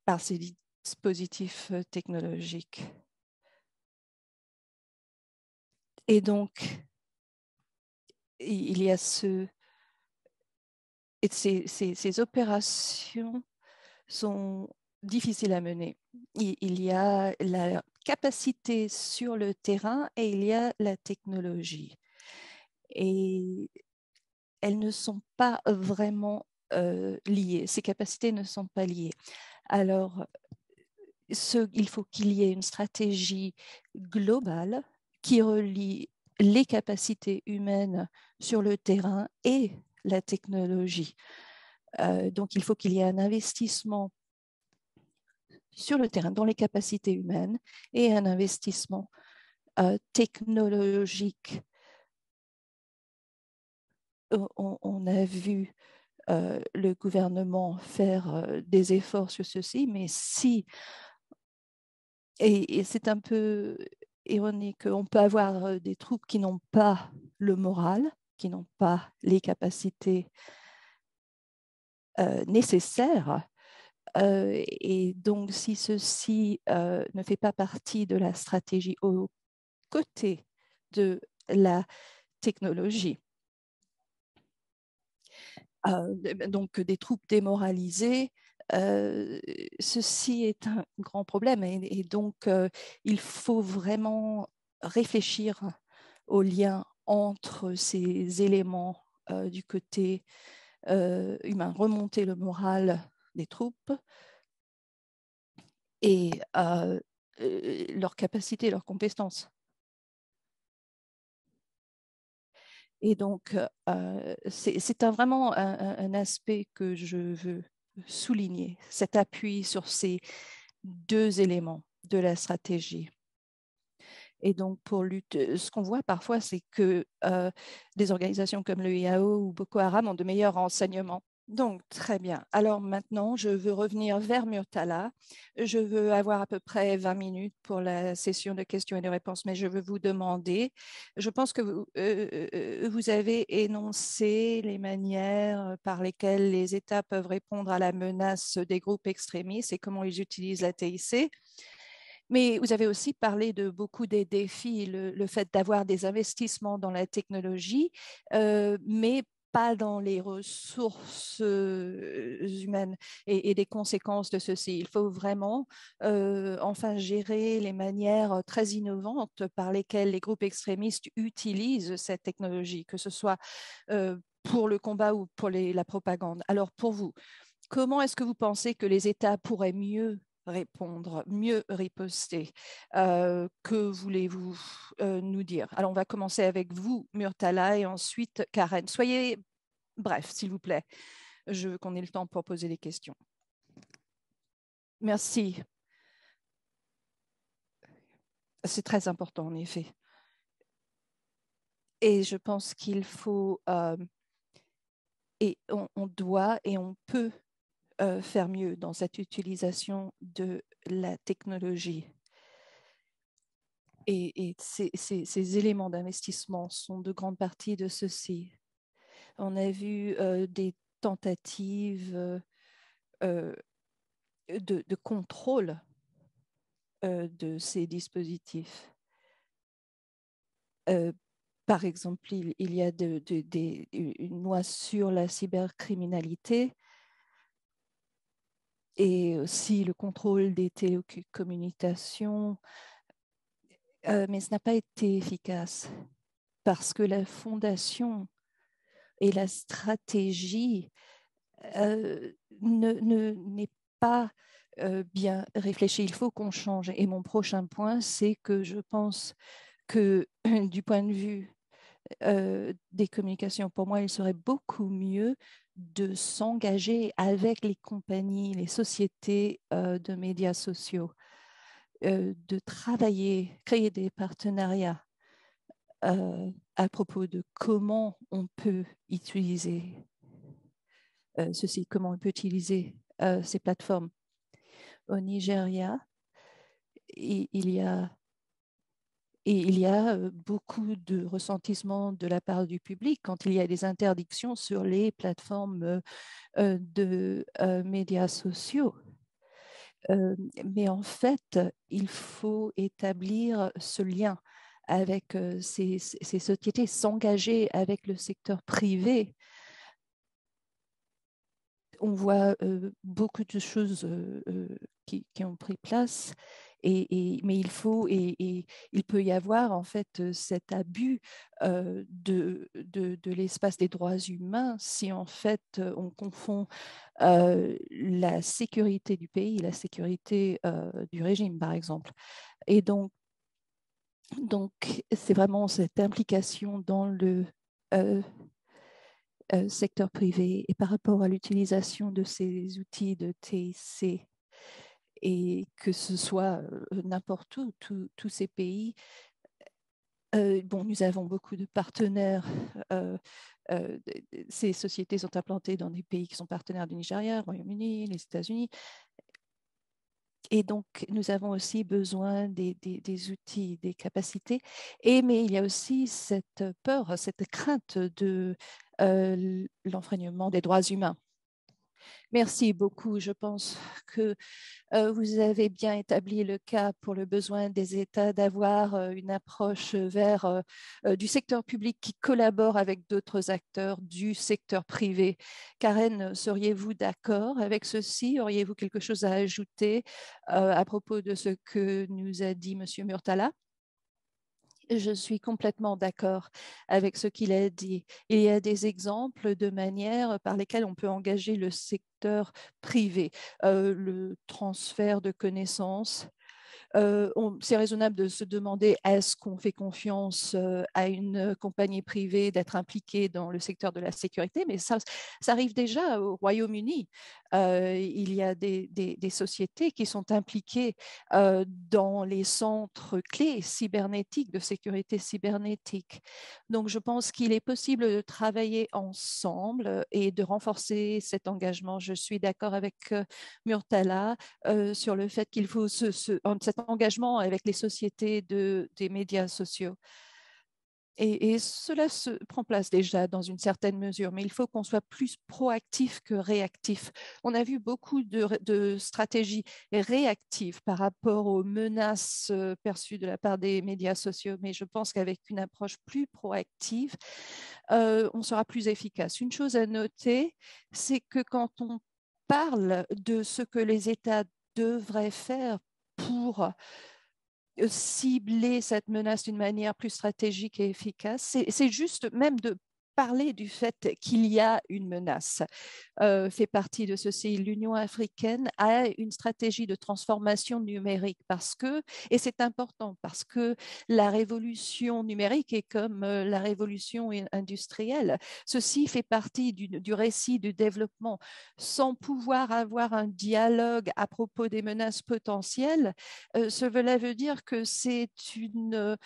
Speaker 1: par ces positif euh, technologique Et donc, il y a ce, et ces, ces, opérations
Speaker 2: sont difficiles à mener. Il y a la capacité sur le terrain et il y a la technologie. Et elles ne sont pas vraiment euh, liées, ces capacités ne sont pas liées. Alors, il faut qu'il y ait une stratégie globale qui relie les capacités humaines sur le terrain et la technologie. Euh, donc, il faut qu'il y ait un investissement sur le terrain dans les capacités humaines et un investissement euh, technologique. Euh, on, a vu le gouvernement faire des efforts sur ceci, mais si et, c'est un peu ironique. On peut avoir euh, des troupes qui n'ont pas le moral, qui n'ont pas les capacités euh, nécessaires. Euh, et donc, si ceci ne fait pas partie de la stratégie au côté de la technologie, donc des troupes démoralisées euh, ceci est un grand problème et, et donc euh, il faut vraiment réfléchir au lien entre ces éléments euh, du côté humain, remonter le moral des troupes
Speaker 1: et leur capacité, leur compétence. Et donc,
Speaker 2: c'est vraiment un, un, aspect que je veux souligner cet appui sur ces deux éléments de la stratégie. Et donc, pour lutter, ce qu'on voit parfois, c'est que euh, des organisations comme le IAO ou Boko Haram ont de meilleurs renseignements donc, très bien. Alors maintenant, je veux revenir vers Murtala. Je veux avoir à peu près 20 minutes pour la session de questions et de réponses, mais je veux vous demander, je pense que vous, euh, euh, euh, vous avez énoncé les manières par lesquelles les États peuvent répondre à la menace des groupes extrémistes et comment ils utilisent la TIC. Mais vous avez aussi parlé de beaucoup des défis, le, fait d'avoir des investissements dans la technologie, euh, mais dans les ressources euh, humaines et, des conséquences de ceci. Il faut vraiment euh, enfin gérer les manières euh, très innovantes par lesquelles les groupes extrémistes utilisent cette technologie, que ce soit pour le combat ou pour la propagande. Alors pour vous, comment est-ce que vous pensez que les États pourraient mieux répondre, mieux riposter. Euh, que voulez-vous euh, nous dire Alors, on va commencer avec vous, Murtala, et ensuite Karen. Soyez bref, s'il vous plaît. Je veux qu'on ait le temps pour poser les questions. Merci. C'est très important, en effet. Et je pense qu'il faut, euh, et on, on doit et on peut euh, faire mieux dans cette utilisation de la technologie. Et, ces, éléments d'investissement sont de grande partie de ceci. On a vu euh, des tentatives euh, de, contrôle de ces dispositifs par exemple, il, y a une loi sur la cybercriminalité et aussi le contrôle des télécommunications, euh, mais ce n'a pas été efficace parce que la fondation et la stratégie euh, ne n'est pas euh, bien réfléchie. Il faut qu'on change. Et mon prochain point, c'est que je pense que *clears throat* du point de vue des communications, pour moi, il serait beaucoup mieux de s'engager avec les compagnies, les sociétés euh, de médias sociaux, euh, de travailler, créer des partenariats euh, à propos de comment on peut utiliser ceci, comment on peut utiliser ces plateformes. Au Nigeria, il y a et il y a beaucoup de ressentissements de la part du public quand il y a des interdictions sur les plateformes de médias sociaux. mais en fait, il faut établir ce lien avec ces, sociétés, s'engager avec le secteur privé on voit beaucoup de choses qui, ont pris place mais il faut, et, il peut y avoir en fait euh, cet abus euh, de, de, l'espace des droits humains si en fait euh, on confond la sécurité du pays, la sécurité du régime par exemple. Et donc, donc c'est vraiment cette implication dans le secteur privé et par rapport à l'utilisation de ces outils de TIC et que ce soit n'importe où, tous ces pays. bon, nous avons beaucoup de partenaires. ces sociétés sont implantées dans des pays qui sont partenaires du Nigeria, Royaume-Uni, les États-Unis. Et donc, nous avons aussi besoin des, des, outils, des capacités. Et, mais il y a aussi cette peur, cette crainte de l'enfreignement des droits humains. Merci beaucoup. Je pense que euh, vous avez bien établi le cas pour le besoin des États d'avoir euh, une approche vers euh, du secteur public qui collabore avec d'autres acteurs du secteur privé. Karen, seriez-vous d'accord avec ceci Auriez-vous quelque chose à ajouter à propos de ce que nous a dit M. Murtala je suis complètement d'accord avec ce qu'il a dit. Il y a des exemples de manières par lesquelles on peut engager le secteur privé, euh, le transfert de connaissances. Euh, c'est raisonnable de se demander est-ce qu'on fait confiance euh, à une compagnie privée d'être impliquée dans le secteur de la sécurité, mais ça arrive déjà au Royaume-Uni il y a des, sociétés qui sont impliquées dans les centres clés cybernétiques, de sécurité cybernétique. Donc, je pense qu'il est possible de travailler ensemble et de renforcer cet engagement. Je suis d'accord avec Murtala sur le fait qu'il faut cet engagement avec les sociétés des médias sociaux. Et, cela se prend place déjà dans une certaine mesure, mais il faut qu'on soit plus proactif que réactif. On a vu beaucoup de, stratégies réactives par rapport aux menaces euh, perçues de la part des médias sociaux, mais je pense qu'avec une approche plus proactive, euh, on sera plus efficace. Une chose à noter, c'est que quand on parle de ce que les États devraient faire pour cibler cette menace d'une manière plus stratégique et efficace. C'est juste même de parler du fait qu'il y a une menace. Euh, fait partie de ceci, l'Union africaine a une stratégie de transformation numérique parce que, et c'est important, parce que la révolution numérique est comme euh, la révolution industrielle. Ceci fait partie du, récit du développement. Sans pouvoir avoir un dialogue à propos des menaces potentielles, euh, ce cela veut dire que c'est une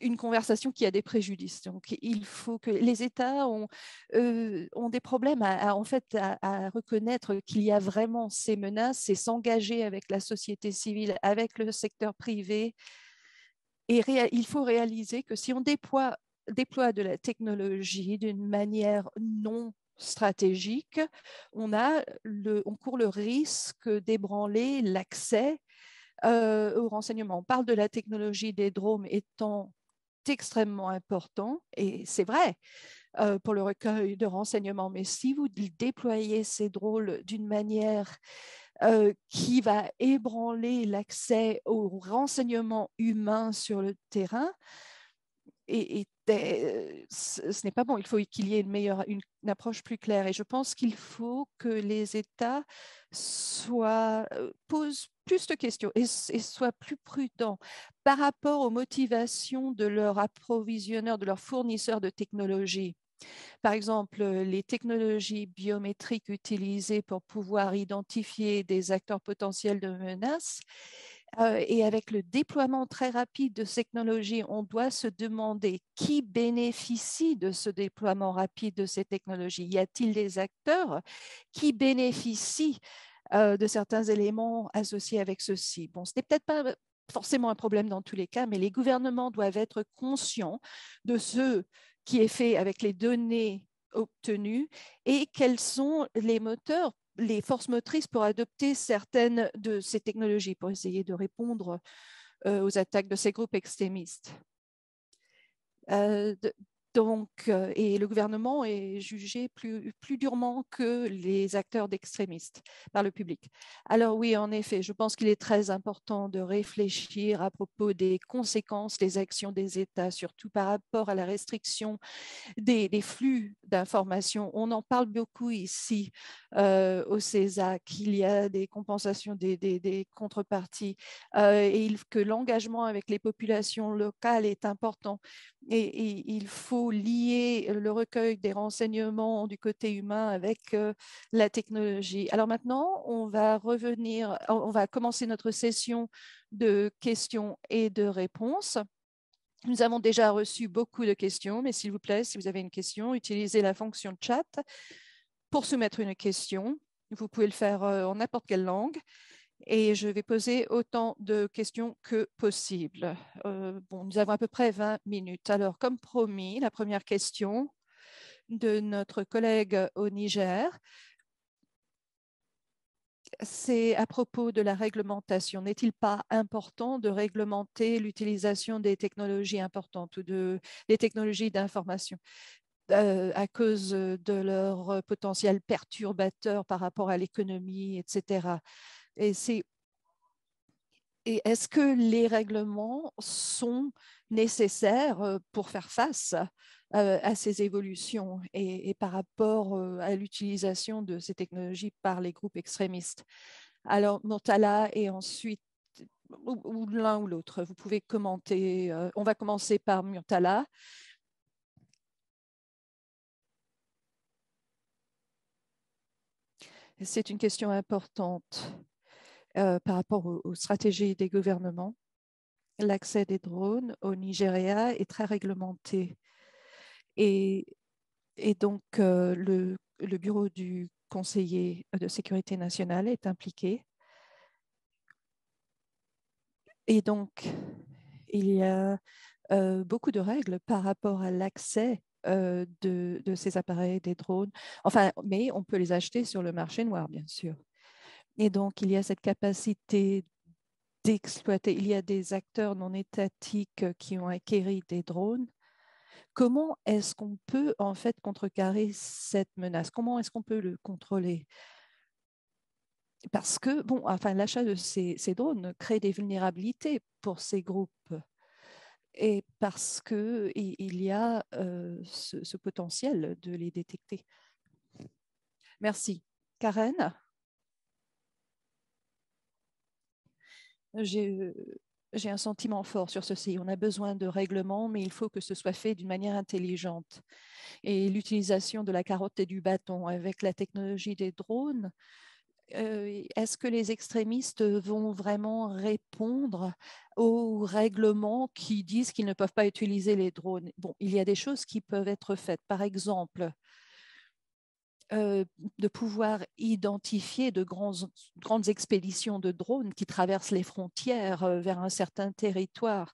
Speaker 2: une conversation qui a des préjudices. Donc, il faut que les États ont, euh, ont des problèmes à, en fait, à, reconnaître qu'il y a vraiment ces menaces et s'engager avec la société civile, avec le secteur privé. Et il faut réaliser que si on déploie, déploie de la technologie d'une manière non stratégique, on, a le, on court le risque d'ébranler l'accès euh, au renseignement. On parle de la technologie des drones étant extrêmement important et c'est vrai euh, pour le recueil de renseignements, mais si vous déployez ces drôles d'une manière euh, qui va ébranler l'accès aux renseignements humains sur le terrain, et, euh, ce, n'est pas bon. Il faut qu'il y ait une, meilleure, une, approche plus claire. Et je pense qu'il faut que les États soient, posent plus de questions et, et soient plus prudents par rapport aux motivations de leurs approvisionneurs, de leurs fournisseurs de technologies. Par exemple, les technologies biométriques utilisées pour pouvoir identifier des acteurs potentiels de menaces. Euh, et avec le déploiement très rapide de ces technologies, on doit se demander qui bénéficie de ce déploiement rapide de ces technologies. Y a-t-il des acteurs qui bénéficient euh, de certains éléments associés avec ceci. Bon, ce n'est peut-être pas forcément un problème dans tous les cas, mais les gouvernements doivent être conscients de ce qui est fait avec les données obtenues et quels sont les moteurs les forces motrices pour adopter certaines de ces technologies, pour essayer de répondre euh, aux attaques de ces groupes extrémistes. Euh, donc, euh, et le gouvernement est jugé plus, durement que les acteurs d'extrémistes par le public. Alors oui, en effet, je pense qu'il est très important de réfléchir à propos des conséquences des actions des États, surtout par rapport à la restriction des, flux d'informations. On en parle beaucoup ici euh, au CESA qu'il y a des compensations des, contreparties euh, et que l'engagement avec les populations locales est important et, il faut lier le recueil des renseignements du côté humain avec euh, la technologie. Alors maintenant, on va revenir, on va commencer notre session de questions et de réponses. Nous avons déjà reçu beaucoup de questions, mais s'il vous plaît, si vous avez une question, utilisez la fonction chat pour soumettre une question. Vous pouvez le faire euh, en n'importe quelle langue et je vais poser autant de questions que possible. Euh, bon, nous avons à peu près 20 minutes. Alors, comme promis, la première question de notre collègue au Niger, c'est à propos de la réglementation. N'est-il pas important de réglementer l'utilisation des technologies importantes ou des technologies d'information euh, à cause de leur potentiel perturbateur par rapport à l'économie, etc. Et est-ce que les règlements sont nécessaires euh, pour faire face euh, à ces évolutions et, par rapport euh, à l'utilisation de ces technologies par les groupes extrémistes Alors, Montala et ensuite, ou, l'un ou l'autre, vous pouvez commenter. On va commencer par Montala. C'est une question importante. Euh, par rapport aux, stratégies des gouvernements. L'accès des drones au Nigeria est très réglementé. Et, donc, euh, le, bureau du conseiller de sécurité nationale est impliqué. Et donc, il y a euh, beaucoup de règles par rapport à l'accès de, de, ces appareils, des drones. Enfin, mais on peut les acheter sur le marché noir, bien sûr. Et donc, il y a cette capacité d'exploiter. Il y a des acteurs non étatiques euh, qui ont acquéri des drones. Comment est-ce qu'on peut en fait contrecarrer cette menace Comment est-ce qu'on peut le contrôler Parce que bon, enfin, l'achat de ces, drones crée des vulnérabilités pour ces groupes et parce qu'il y a euh, ce potentiel de les détecter. Merci, Karen. Euh, j'ai un sentiment fort sur ceci. On a besoin de règlements, mais il faut que ce soit fait d'une manière intelligente. Et l'utilisation de la carotte et du bâton avec la technologie des drones, euh, est-ce que les extrémistes vont vraiment répondre aux règlements qui disent qu'ils ne peuvent pas utiliser les drones Bon, il y a des choses qui peuvent être faites. Par exemple, euh, de pouvoir identifier de grandes, grandes expéditions de drones qui traversent les frontières euh, vers un certain territoire.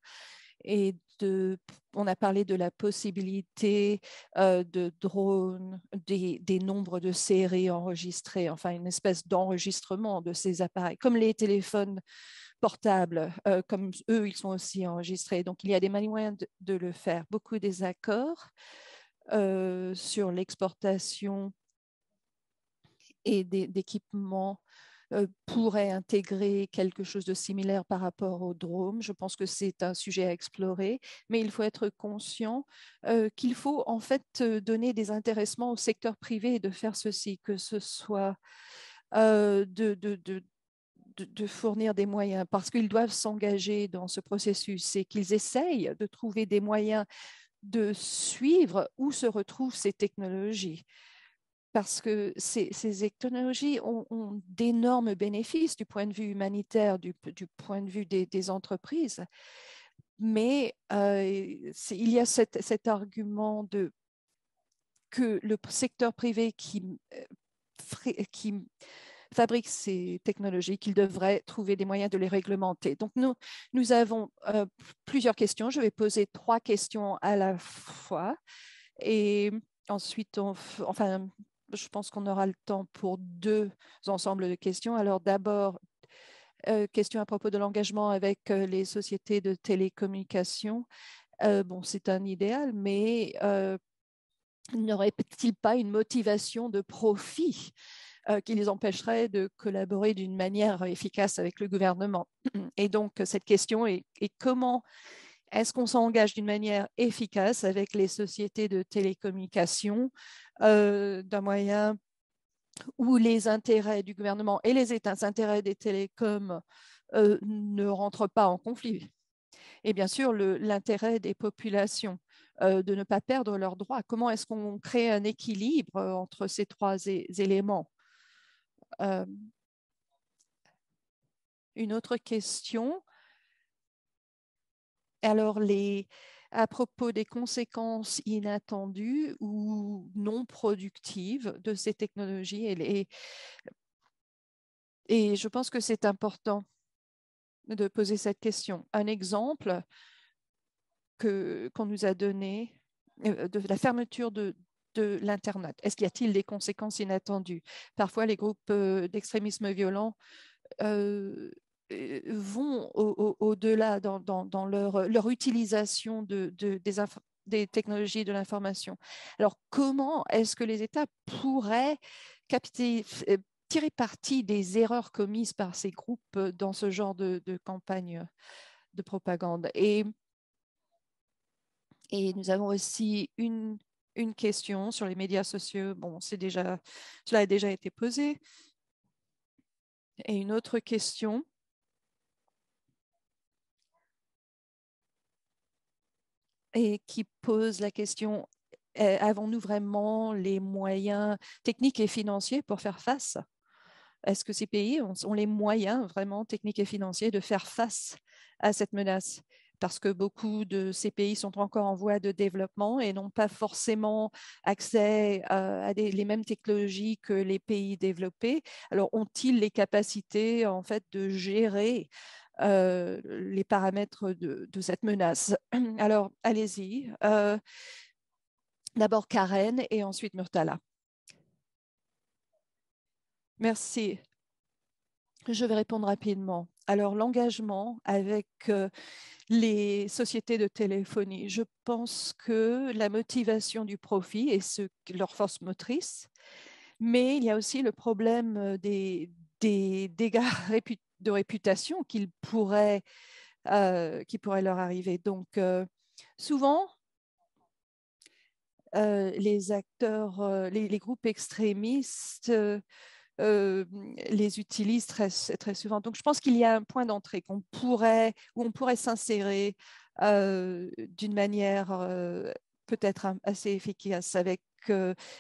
Speaker 2: Et de, on a parlé de la possibilité euh, de drones, des, des, nombres de séries enregistrées, enfin une espèce d'enregistrement de ces appareils, comme les téléphones portables, comme eux, ils sont aussi enregistrés. Donc il y a des moyens de, le faire. Beaucoup des accords sur l'exportation et d'équipements euh, pourraient intégrer quelque chose de similaire par rapport au drôme. Je pense que c'est un sujet à explorer, mais il faut être conscient euh, qu'il faut en fait euh, donner des intéressements au secteur privé de faire ceci, que ce soit de, fournir des moyens, parce qu'ils doivent s'engager dans ce processus et qu'ils essayent de trouver des moyens de suivre où se retrouvent ces technologies parce que ces, technologies ont, d'énormes bénéfices du point de vue humanitaire, du, point de vue des, entreprises. Mais euh, il y a cet, argument de que le secteur privé qui, euh, qui fabrique ces technologies, qu'il devrait trouver des moyens de les réglementer. Donc nous, nous avons euh, plusieurs questions. Je vais poser trois questions à la fois. Et ensuite, on, enfin, je pense qu'on aura le temps pour deux ensembles de questions. Alors d'abord, euh, question à propos de l'engagement avec euh, les sociétés de télécommunication. Euh, bon, c'est un idéal, mais n'aurait-il pas une motivation de profit qui les empêcherait de collaborer d'une manière efficace avec le gouvernement Et donc, cette question est, est comment est-ce qu'on s'engage d'une manière efficace avec les sociétés de télécommunication euh, d'un moyen où les intérêts du gouvernement et les États intérêts des télécoms euh, ne rentrent pas en conflit. Et bien sûr, l'intérêt des populations euh, de ne pas perdre leurs droits. Comment est-ce qu'on crée un équilibre entre ces trois éléments Une autre question. Alors, les, à propos des conséquences inattendues ou non productives de ces technologies. Et, je pense que c'est important de poser cette question. Un exemple qu'on nous a donné euh, de la fermeture de, de l'Internet. Est-ce qu'il y a-t-il des conséquences inattendues Parfois, les groupes euh, d'extrémisme violent euh, vont au-delà dans, leur, euh, leur utilisation de, des, des, technologies de l'information. Alors, comment est-ce que les États pourraient capter, euh, tirer parti des erreurs commises par ces groupes euh, dans ce genre de, campagne de propagande et, et nous avons aussi une, une question sur les médias sociaux. Bon, c'est déjà, cela a déjà été posé. Et une autre question et qui pose la question eh, avons-nous vraiment les moyens techniques et financiers pour faire face Est-ce que ces pays ont, les moyens vraiment techniques et financiers de faire face à cette menace parce que beaucoup de ces pays sont encore en voie de développement et n'ont pas forcément accès euh, à, les mêmes technologies que les pays développés. Alors, ont-ils les capacités en fait de gérer euh, les paramètres de, cette menace. *clears throat* Alors, allez-y. Euh, d'abord Karen et ensuite Murtala. Merci. Je vais répondre rapidement. Alors, l'engagement avec euh, les sociétés de téléphonie, je pense que la motivation du profit est leur force motrice, mais il y a aussi le problème des, dégâts *laughs* réputés de réputation qu'ils pourraient, euh, qui pourrait leur arriver. Donc, euh, souvent, euh, les acteurs, les, groupes extrémistes les utilisent très, souvent. Donc, je pense qu'il y a un point d'entrée qu'on pourrait, où on pourrait s'insérer d'une manière peut-être assez efficace avec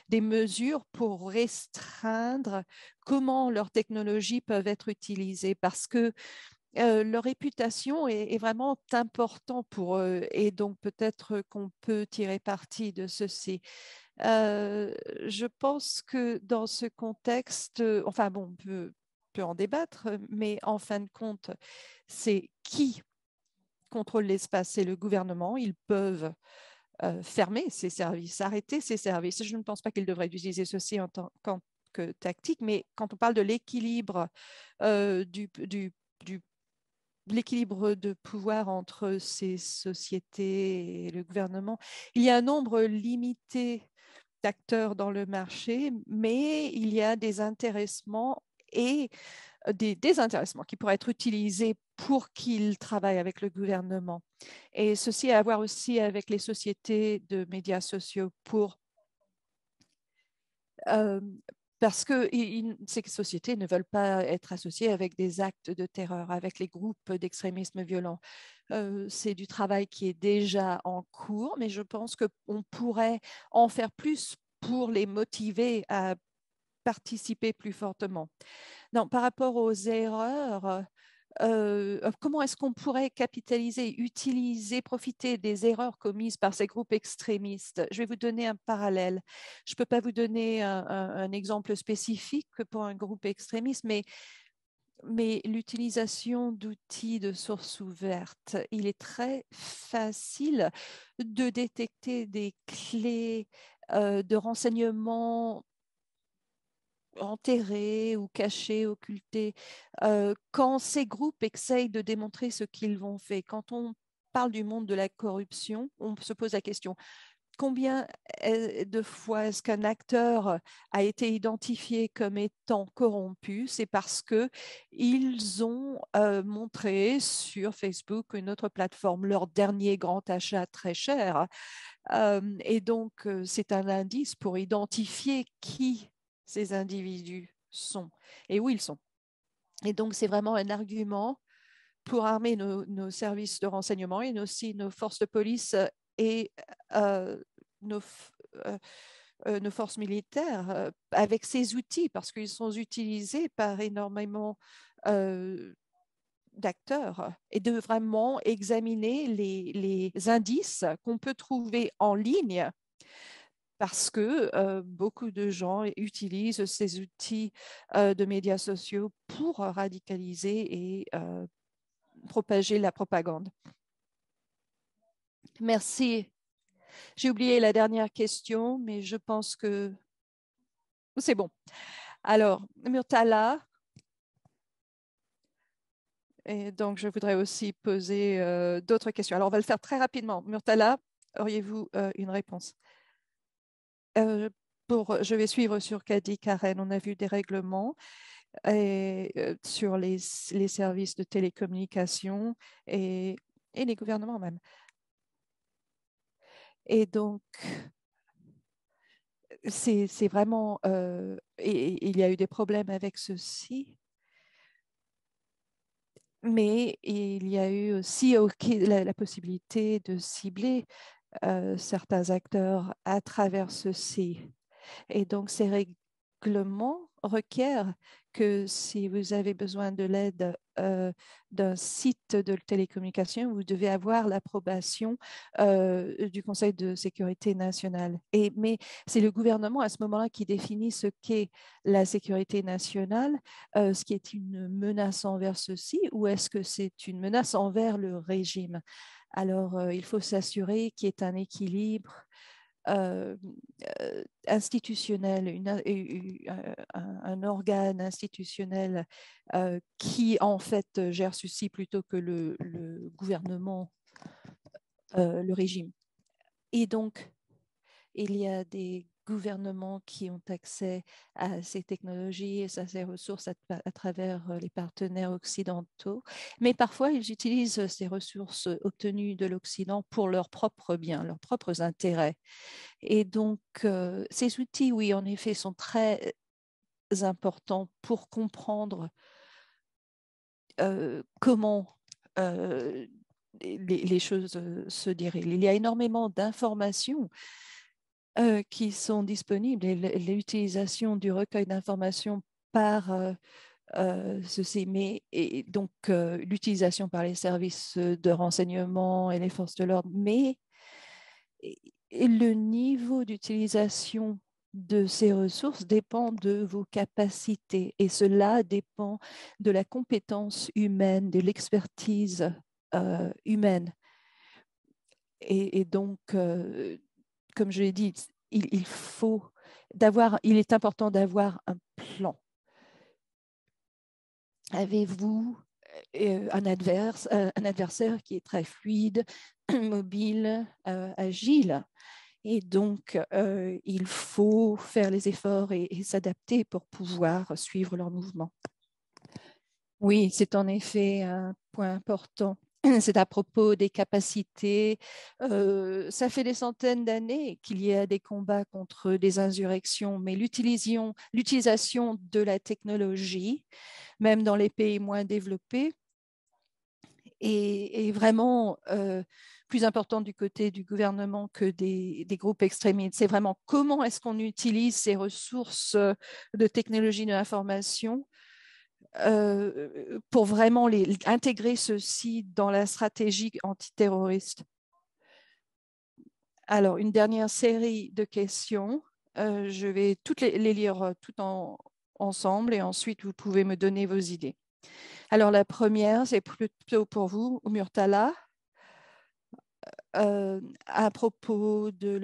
Speaker 2: des mesures pour restreindre comment leurs technologies peuvent être utilisées parce que euh, leur réputation est, vraiment important pour eux et donc peut-être qu'on peut tirer parti de ceci. Euh, je pense que dans ce contexte, enfin bon, on peut, peut en débattre, mais en fin de compte, c'est qui contrôle l'espace C'est le gouvernement. Ils peuvent euh, fermer ces services, arrêter ces services. Je ne pense pas qu'ils devraient utiliser ceci en tant que tactique, mais quand on parle de l'équilibre euh, du, du, du l'équilibre de pouvoir entre ces sociétés et le gouvernement. Il y a un nombre limité d'acteurs dans le marché, mais il y a des intéressements et euh, des désintéressements qui pourraient être utilisés pour qu'ils travaillent avec le gouvernement. Et ceci a à voir aussi avec les sociétés de médias sociaux pour euh, parce que ces sociétés ne veulent pas être associées avec des actes de terreur, avec les groupes d'extrémisme violent. Euh, c'est du travail qui est déjà en cours, mais je pense qu'on pourrait en faire plus pour les motiver à participer plus fortement. Non, par rapport aux erreurs, comment est-ce qu'on pourrait capitaliser, utiliser, profiter des erreurs commises par ces groupes extrémistes Je vais vous donner un parallèle. Je ne peux pas vous donner un, exemple spécifique pour un groupe extrémiste, mais, mais l'utilisation d'outils de sources ouvertes, il est très facile de détecter des clés de renseignements enterrés ou cachés, occultés. quand ces groupes essayent de démontrer ce qu'ils vont faire, quand on parle du monde de la corruption, on se pose la question combien de fois est-ce qu'un acteur a été identifié comme étant corrompu C'est parce que ils ont montré sur Facebook une autre plateforme leur dernier grand achat très cher. Hein. et donc, c'est un indice pour identifier qui ces individus sont et où ils sont. Et donc, c'est vraiment un argument pour armer nos, services de renseignement et aussi nos forces de police et euh, euh, euh, nos, forces militaires avec ces outils, parce qu'ils sont utilisés par énormément d'acteurs, et de vraiment examiner les indices qu'on peut trouver en ligne parce que beaucoup de gens utilisent ces outils de médias sociaux pour radicaliser et propager la propagande. Merci. J'ai oublié la dernière question, mais je pense que c'est bon. Alors, Murtala, et donc je voudrais aussi poser d'autres questions. Alors, on va le faire très rapidement. Murtala, auriez-vous une réponse euh, pour, je vais suivre sur Caddy Karen. On a vu des règlements euh, sur les, services de télécommunication et, les gouvernements même. Et donc, c'est vraiment. Euh, et, il y a eu des problèmes avec ceci. Mais il y a eu aussi la, possibilité de cibler euh, certains acteurs à travers ceci. Et donc, ces règlements requièrent que si vous avez besoin de l'aide euh, d'un site de télécommunication, vous devez avoir l'approbation euh, du Conseil de sécurité nationale. Et, mais c'est le gouvernement à ce moment-là qui définit ce qu'est la sécurité nationale, ce qui est une menace envers ceci ou est-ce que c'est une menace envers le régime. Alors, euh, il faut s'assurer qu'il y ait un équilibre euh, euh, institutionnel, un, organe institutionnel qui, en fait, gère ceci plutôt que le gouvernement, le régime. Et donc, il y a des gouvernements qui ont accès à ces technologies et à ces ressources à, travers euh, les partenaires occidentaux, mais parfois ils utilisent ces ressources obtenues de l'Occident pour leurs propres biens, leurs propres intérêts. Et donc, euh, ces outils, oui, en effet, sont très euh, importants pour comprendre comment les, choses se dirigent. Il y a énormément d'informations euh, qui sont disponibles et l'utilisation du recueil d'informations par ce euh, euh, ceci, mais et donc l'utilisation par les services de renseignement et les forces de l'ordre, mais et le niveau d'utilisation de ces ressources dépend de vos capacités et cela dépend de la compétence humaine, de l'expertise humaine. Et, donc, euh, comme je l'ai dit, il, faut d'avoir, il est important d'avoir un plan. Avez-vous euh, un, euh, un adversaire qui est très fluide, *clears throat* mobile, euh, agile et donc, il faut faire les efforts et s'adapter pour pouvoir suivre leur mouvement. Oui, c'est en effet un point important. *clears throat* c'est à propos des capacités. ça fait des centaines d'années qu'il y a des combats contre des insurrections, mais l'utilisation de la technologie, même dans les pays moins développés, est, vraiment plus importante du côté du gouvernement que des groupes extrémistes. C'est vraiment comment est-ce qu'on utilise ces ressources de technologie de l'information euh, pour vraiment les, intégrer ceci dans la stratégie antiterroriste Alors, une dernière série de questions. Euh, je vais toutes les, lire euh, tout en, ensemble et ensuite vous pouvez me donner vos idées. Alors, la première, c'est plutôt pour vous, Murtala. Euh, à propos de euh,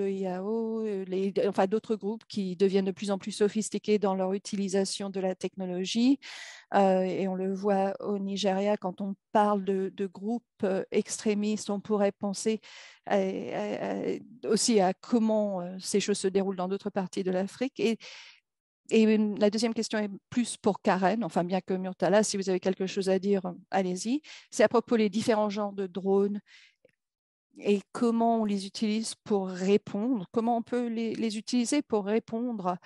Speaker 2: l'EIAO, enfin d'autres groupes qui deviennent de plus en plus sophistiqués dans leur utilisation de la technologie. Euh, et on le voit au Nigeria, quand on parle de, groupes extrémistes, on pourrait penser aussi à comment ces choses se déroulent dans d'autres parties de l'Afrique. Et, la deuxième question est plus pour Karen, enfin bien que Murtala, si vous avez quelque chose à dire, allez-y. C'est à propos des différents genres de drones et comment on les utilise pour répondre, comment on peut les, utiliser pour répondre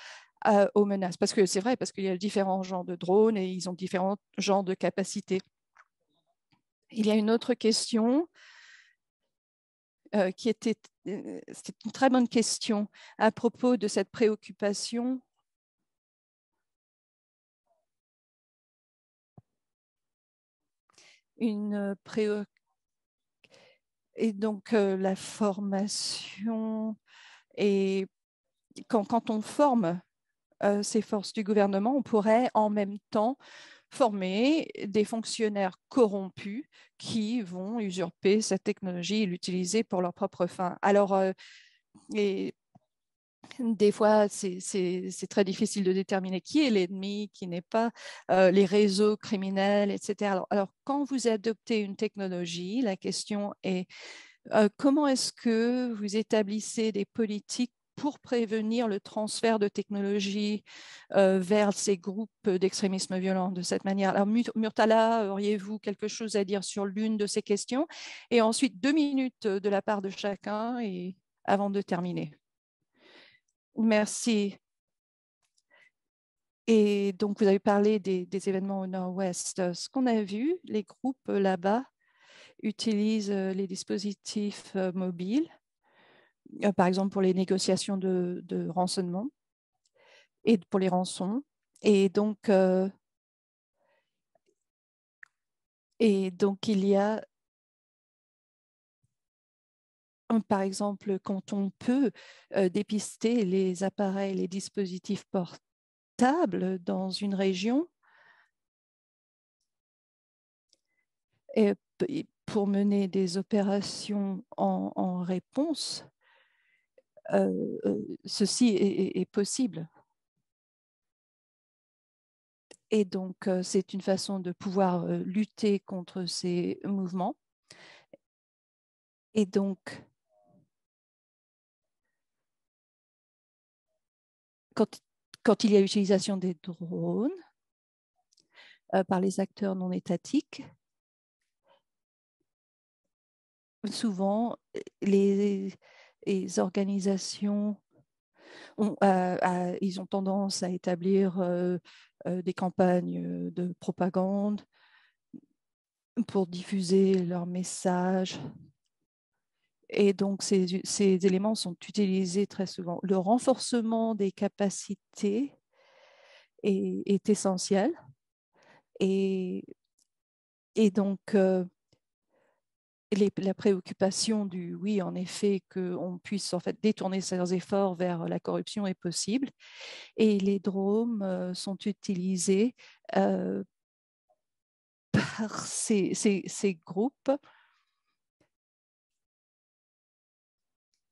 Speaker 2: aux menaces. Parce que c'est vrai, parce qu'il y a différents genres de drones et ils ont différents genres de capacités. Il y a une autre question euh, qui était, euh, c'était une très bonne question à
Speaker 1: propos de cette préoccupation. Une euh, préoccupation et donc, euh, la formation, et
Speaker 2: quand, quand on forme euh, ces forces du gouvernement, on pourrait en même temps former des fonctionnaires corrompus qui vont usurper cette technologie et l'utiliser pour leurs propres fins. Alors, euh, et des fois, c'est très difficile de déterminer qui est l'ennemi, qui n'est pas, euh, les réseaux criminels, etc. Alors, quand vous adoptez une technologie, la question est euh, comment est-ce que vous établissez des politiques pour prévenir le transfert de technologie euh, vers ces groupes d'extrémisme violent de cette manière. Alors, Murtala, auriez-vous quelque chose à dire sur l'une de ces questions Et ensuite, deux minutes de la part de chacun et avant de terminer. Merci. Et donc, vous avez parlé des, événements au Nord-Ouest. Ce qu'on a vu, les groupes euh, là-bas utilisent euh, les dispositifs euh, mobiles, par exemple pour les négociations de,
Speaker 1: de rançonnement et pour les rançons. et donc, il y a par exemple, quand on peut dépister
Speaker 2: les appareils, les dispositifs portables dans une région, et pour mener des
Speaker 1: opérations en, réponse, ceci est, possible. Et donc, c'est une façon de pouvoir lutter contre ces mouvements. Et donc, quand, il y a utilisation des drones euh, par les acteurs non étatiques,
Speaker 2: souvent les, organisations euh, ont, tendance à établir euh, des campagnes de propagande pour diffuser leurs messages et donc, ces, éléments sont utilisés très souvent. Le renforcement des capacités est, est essentiel. Et, et donc, euh, la préoccupation du oui, en effet, qu'on puisse en fait détourner ses efforts vers la corruption est possible. Et les drones euh, sont utilisés
Speaker 1: euh, par ces groupes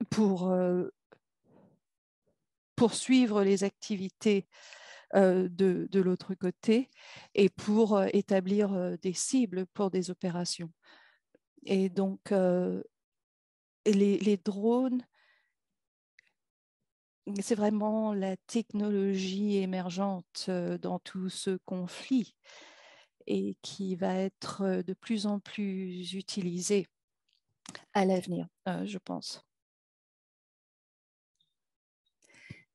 Speaker 1: pour euh, poursuivre les activités euh, de, l'autre côté
Speaker 2: et pour euh, établir des cibles pour des opérations. Et donc, les, drones, c'est vraiment la technologie émergente dans tout ce conflit et qui va être de plus en plus utilisée à l'avenir, je pense.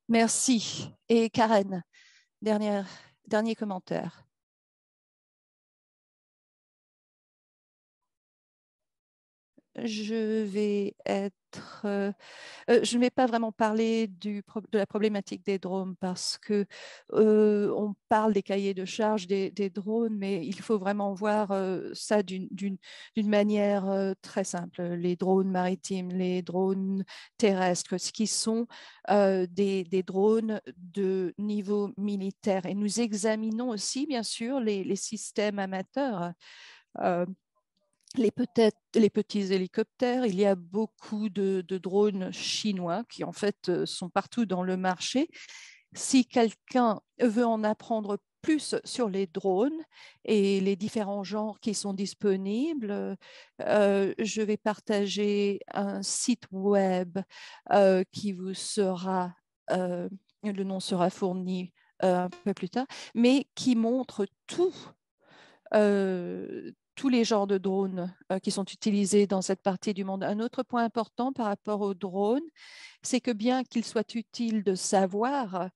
Speaker 1: Merci. Et Karen, dernier commentaire. je vais être, euh, euh, je ne vais pas vraiment parler de
Speaker 2: la problématique des drones parce que euh, on parle des cahiers de charge des, drones, mais il faut vraiment voir ça d'une manière très simple. Les drones maritimes, les drones terrestres, ce qui sont des, drones de niveau militaire. Et nous examinons aussi, bien sûr, les, les systèmes amateurs les, les, petits hélicoptères, il y a beaucoup de, drones chinois qui en fait euh, sont partout dans le marché. Si quelqu'un veut en apprendre plus sur les drones et les différents genres qui sont disponibles, euh, je vais partager un site web euh, qui vous sera, le nom sera fourni un peu plus tard, mais qui montre tout tous les genres de drones euh, qui sont utilisés dans cette partie du monde. Un autre point important par rapport aux drones, c'est que bien qu'il soit utile de savoir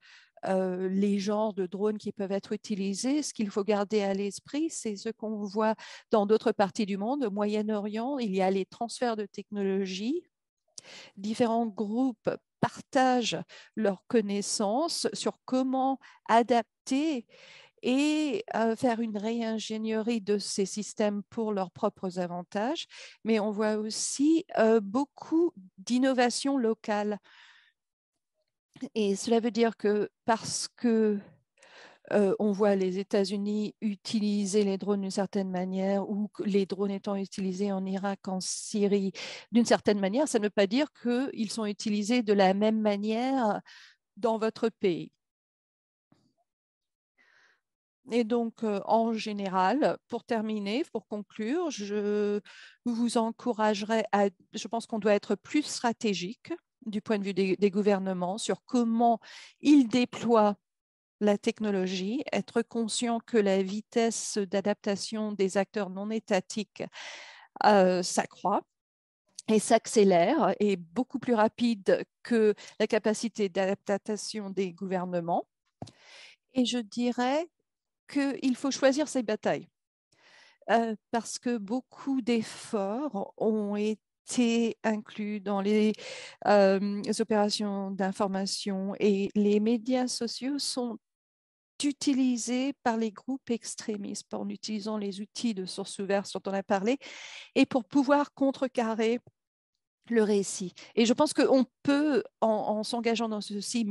Speaker 2: euh, les genres de drones qui peuvent être utilisés, ce qu'il faut garder à l'esprit, c'est ce qu'on voit dans d'autres parties du monde. Au Moyen-Orient, il y a les transferts de technologies. Différents groupes partagent leurs connaissances sur comment adapter et faire une réingénierie de ces systèmes pour leurs propres avantages. Mais on voit aussi beaucoup d'innovations locales. Et cela veut dire que parce que on voit les États-Unis utiliser les drones d'une certaine manière ou les drones étant utilisés en Irak, en Syrie d'une certaine manière, ça ne veut pas dire qu'ils sont utilisés de la même manière dans votre pays. Et donc, en général, pour terminer, pour conclure, je vous encouragerais à, je pense qu'on doit être plus stratégique du point de vue des, gouvernements sur comment ils déploient la technologie, être conscient que la vitesse d'adaptation des acteurs non étatiques s'accroît et s'accélère et beaucoup plus rapide que la capacité d'adaptation des gouvernements. Et je dirais qu'il faut choisir ses batailles. Euh, parce que beaucoup d'efforts ont été inclus dans les, euh, opérations d'information et les médias sociaux sont utilisés par les groupes extrémistes en utilisant les outils de source ouverte dont on a parlé et pour pouvoir contrecarrer le récit. Et je pense qu'on peut, en, en s'engageant dans ceci,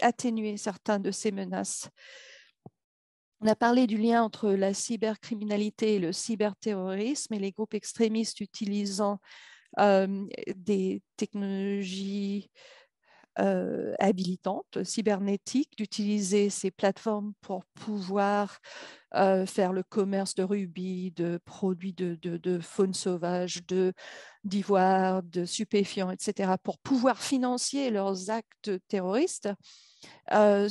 Speaker 2: atténuer certains de ces menaces. On a parlé du lien entre la cybercriminalité et le cyberterrorisme et les groupes extrémistes utilisant euh, des technologies euh, habilitantes, cybernétiques, d'utiliser ces plateformes pour pouvoir euh, faire le commerce de rubis, de produits de, faune sauvage, d'ivoire, de, de, stupéfiants, etc., pour pouvoir financer leurs actes terroristes. Euh,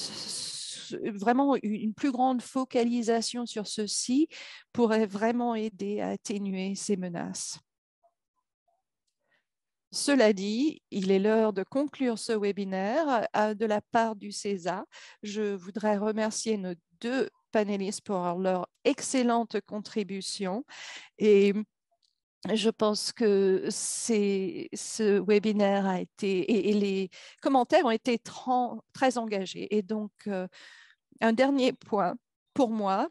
Speaker 2: vraiment une plus grande focalisation sur ceci pourrait vraiment aider à atténuer ces menaces. Cela dit, il est l'heure de conclure ce webinaire de la part du CESA. Je voudrais remercier nos deux panélistes pour leur excellente contribution et je pense que ce webinaire a été et, les commentaires ont été très engagés. Et donc, euh, un dernier point pour moi,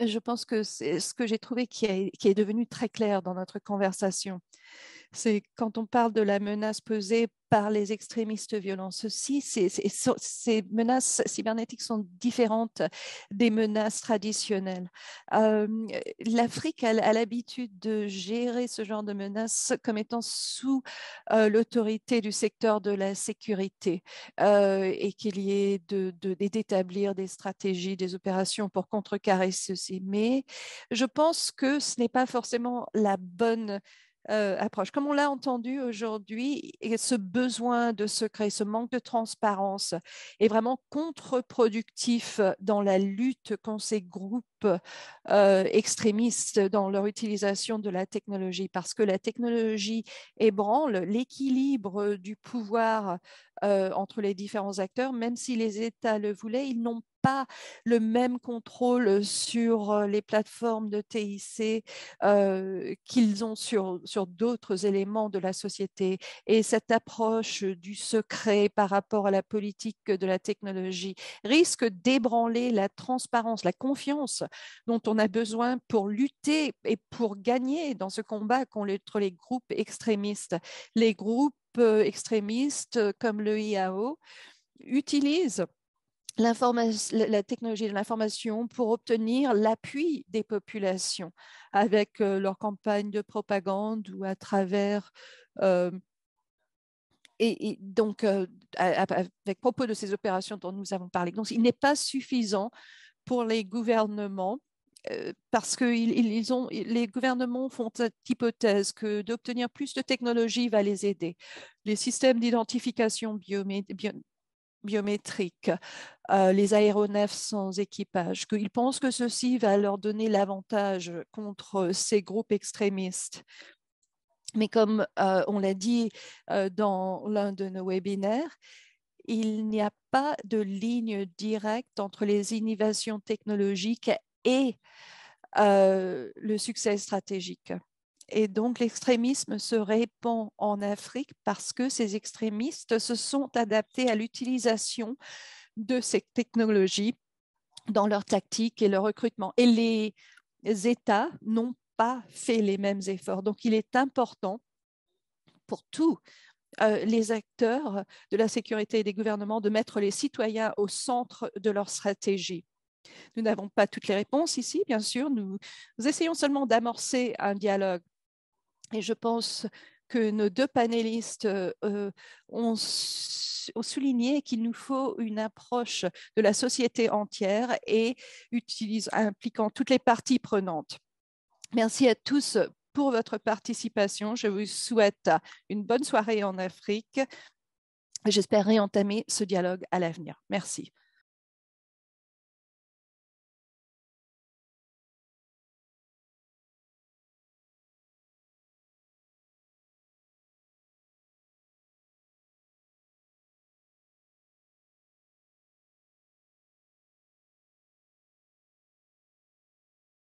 Speaker 2: je pense que c'est ce que j'ai trouvé qui est devenu très clair dans notre conversation, c'est quand on parle de la menace pesée par les extrémistes violents. Ceci, ces, ces menaces cybernétiques sont différentes des menaces traditionnelles. Euh, L'Afrique a, l'habitude de gérer ce genre de menaces comme étant sous euh, l'autorité du secteur de la sécurité euh, et qu'il y ait d'établir de, des stratégies, des opérations pour contrecarrer ceci. Mais je pense que ce n'est pas forcément la bonne euh, approche. Comme on l'a entendu aujourd'hui, ce besoin de secret, ce manque de transparence est vraiment contre-productif dans la lutte contre ces groupes euh, extrémistes dans leur utilisation de la technologie, parce que la technologie ébranle l'équilibre du pouvoir euh, entre les différents acteurs, même si les États le voulaient, ils n'ont pas le même contrôle sur euh, les plateformes de TIC euh, qu'ils ont sur, sur d'autres éléments de la société. Et cette approche du secret par rapport à la politique de la technologie risque d'ébranler la transparence, la confiance dont on a besoin pour lutter et pour gagner dans ce combat contre les groupes extrémistes, les groupes extrémistes euh, comme le IAO utilisent la technologie de l'information pour obtenir l'appui des populations avec euh, leur campagne de propagande ou à travers euh, et, donc avec propos de ces opérations dont nous avons parlé. Donc il n'est pas suffisant pour les gouvernements euh, parce que ont, les gouvernements font cette hypothèse que d'obtenir plus de technologie va les aider. Les systèmes d'identification biométrique, euh, les aéronefs sans équipage, qu'ils pensent que ceci va leur donner l'avantage contre ces groupes extrémistes. Mais comme euh, on l'a dit dans l'un de nos webinaires, il n'y a pas de ligne directe entre les innovations technologiques et euh, le succès stratégique. Et donc l'extrémisme se répand en Afrique parce que ces extrémistes se sont adaptés à l'utilisation de ces technologies dans leur tactique et leur recrutement. Et les États n'ont pas fait les mêmes efforts. Donc il est important pour tous euh, les acteurs de la sécurité et des gouvernements de mettre les citoyens au centre de leur stratégie. Nous n'avons pas toutes les réponses ici, bien sûr. Nous, essayons seulement d'amorcer un dialogue. Et je pense que nos deux panélistes euh, euh, ont, souligné qu'il nous faut une approche de la société entière et impliquant toutes les parties prenantes. Merci à tous pour votre participation. Je vous souhaite une bonne soirée en Afrique. J'espère
Speaker 1: réentamer ce dialogue à l'avenir. Merci.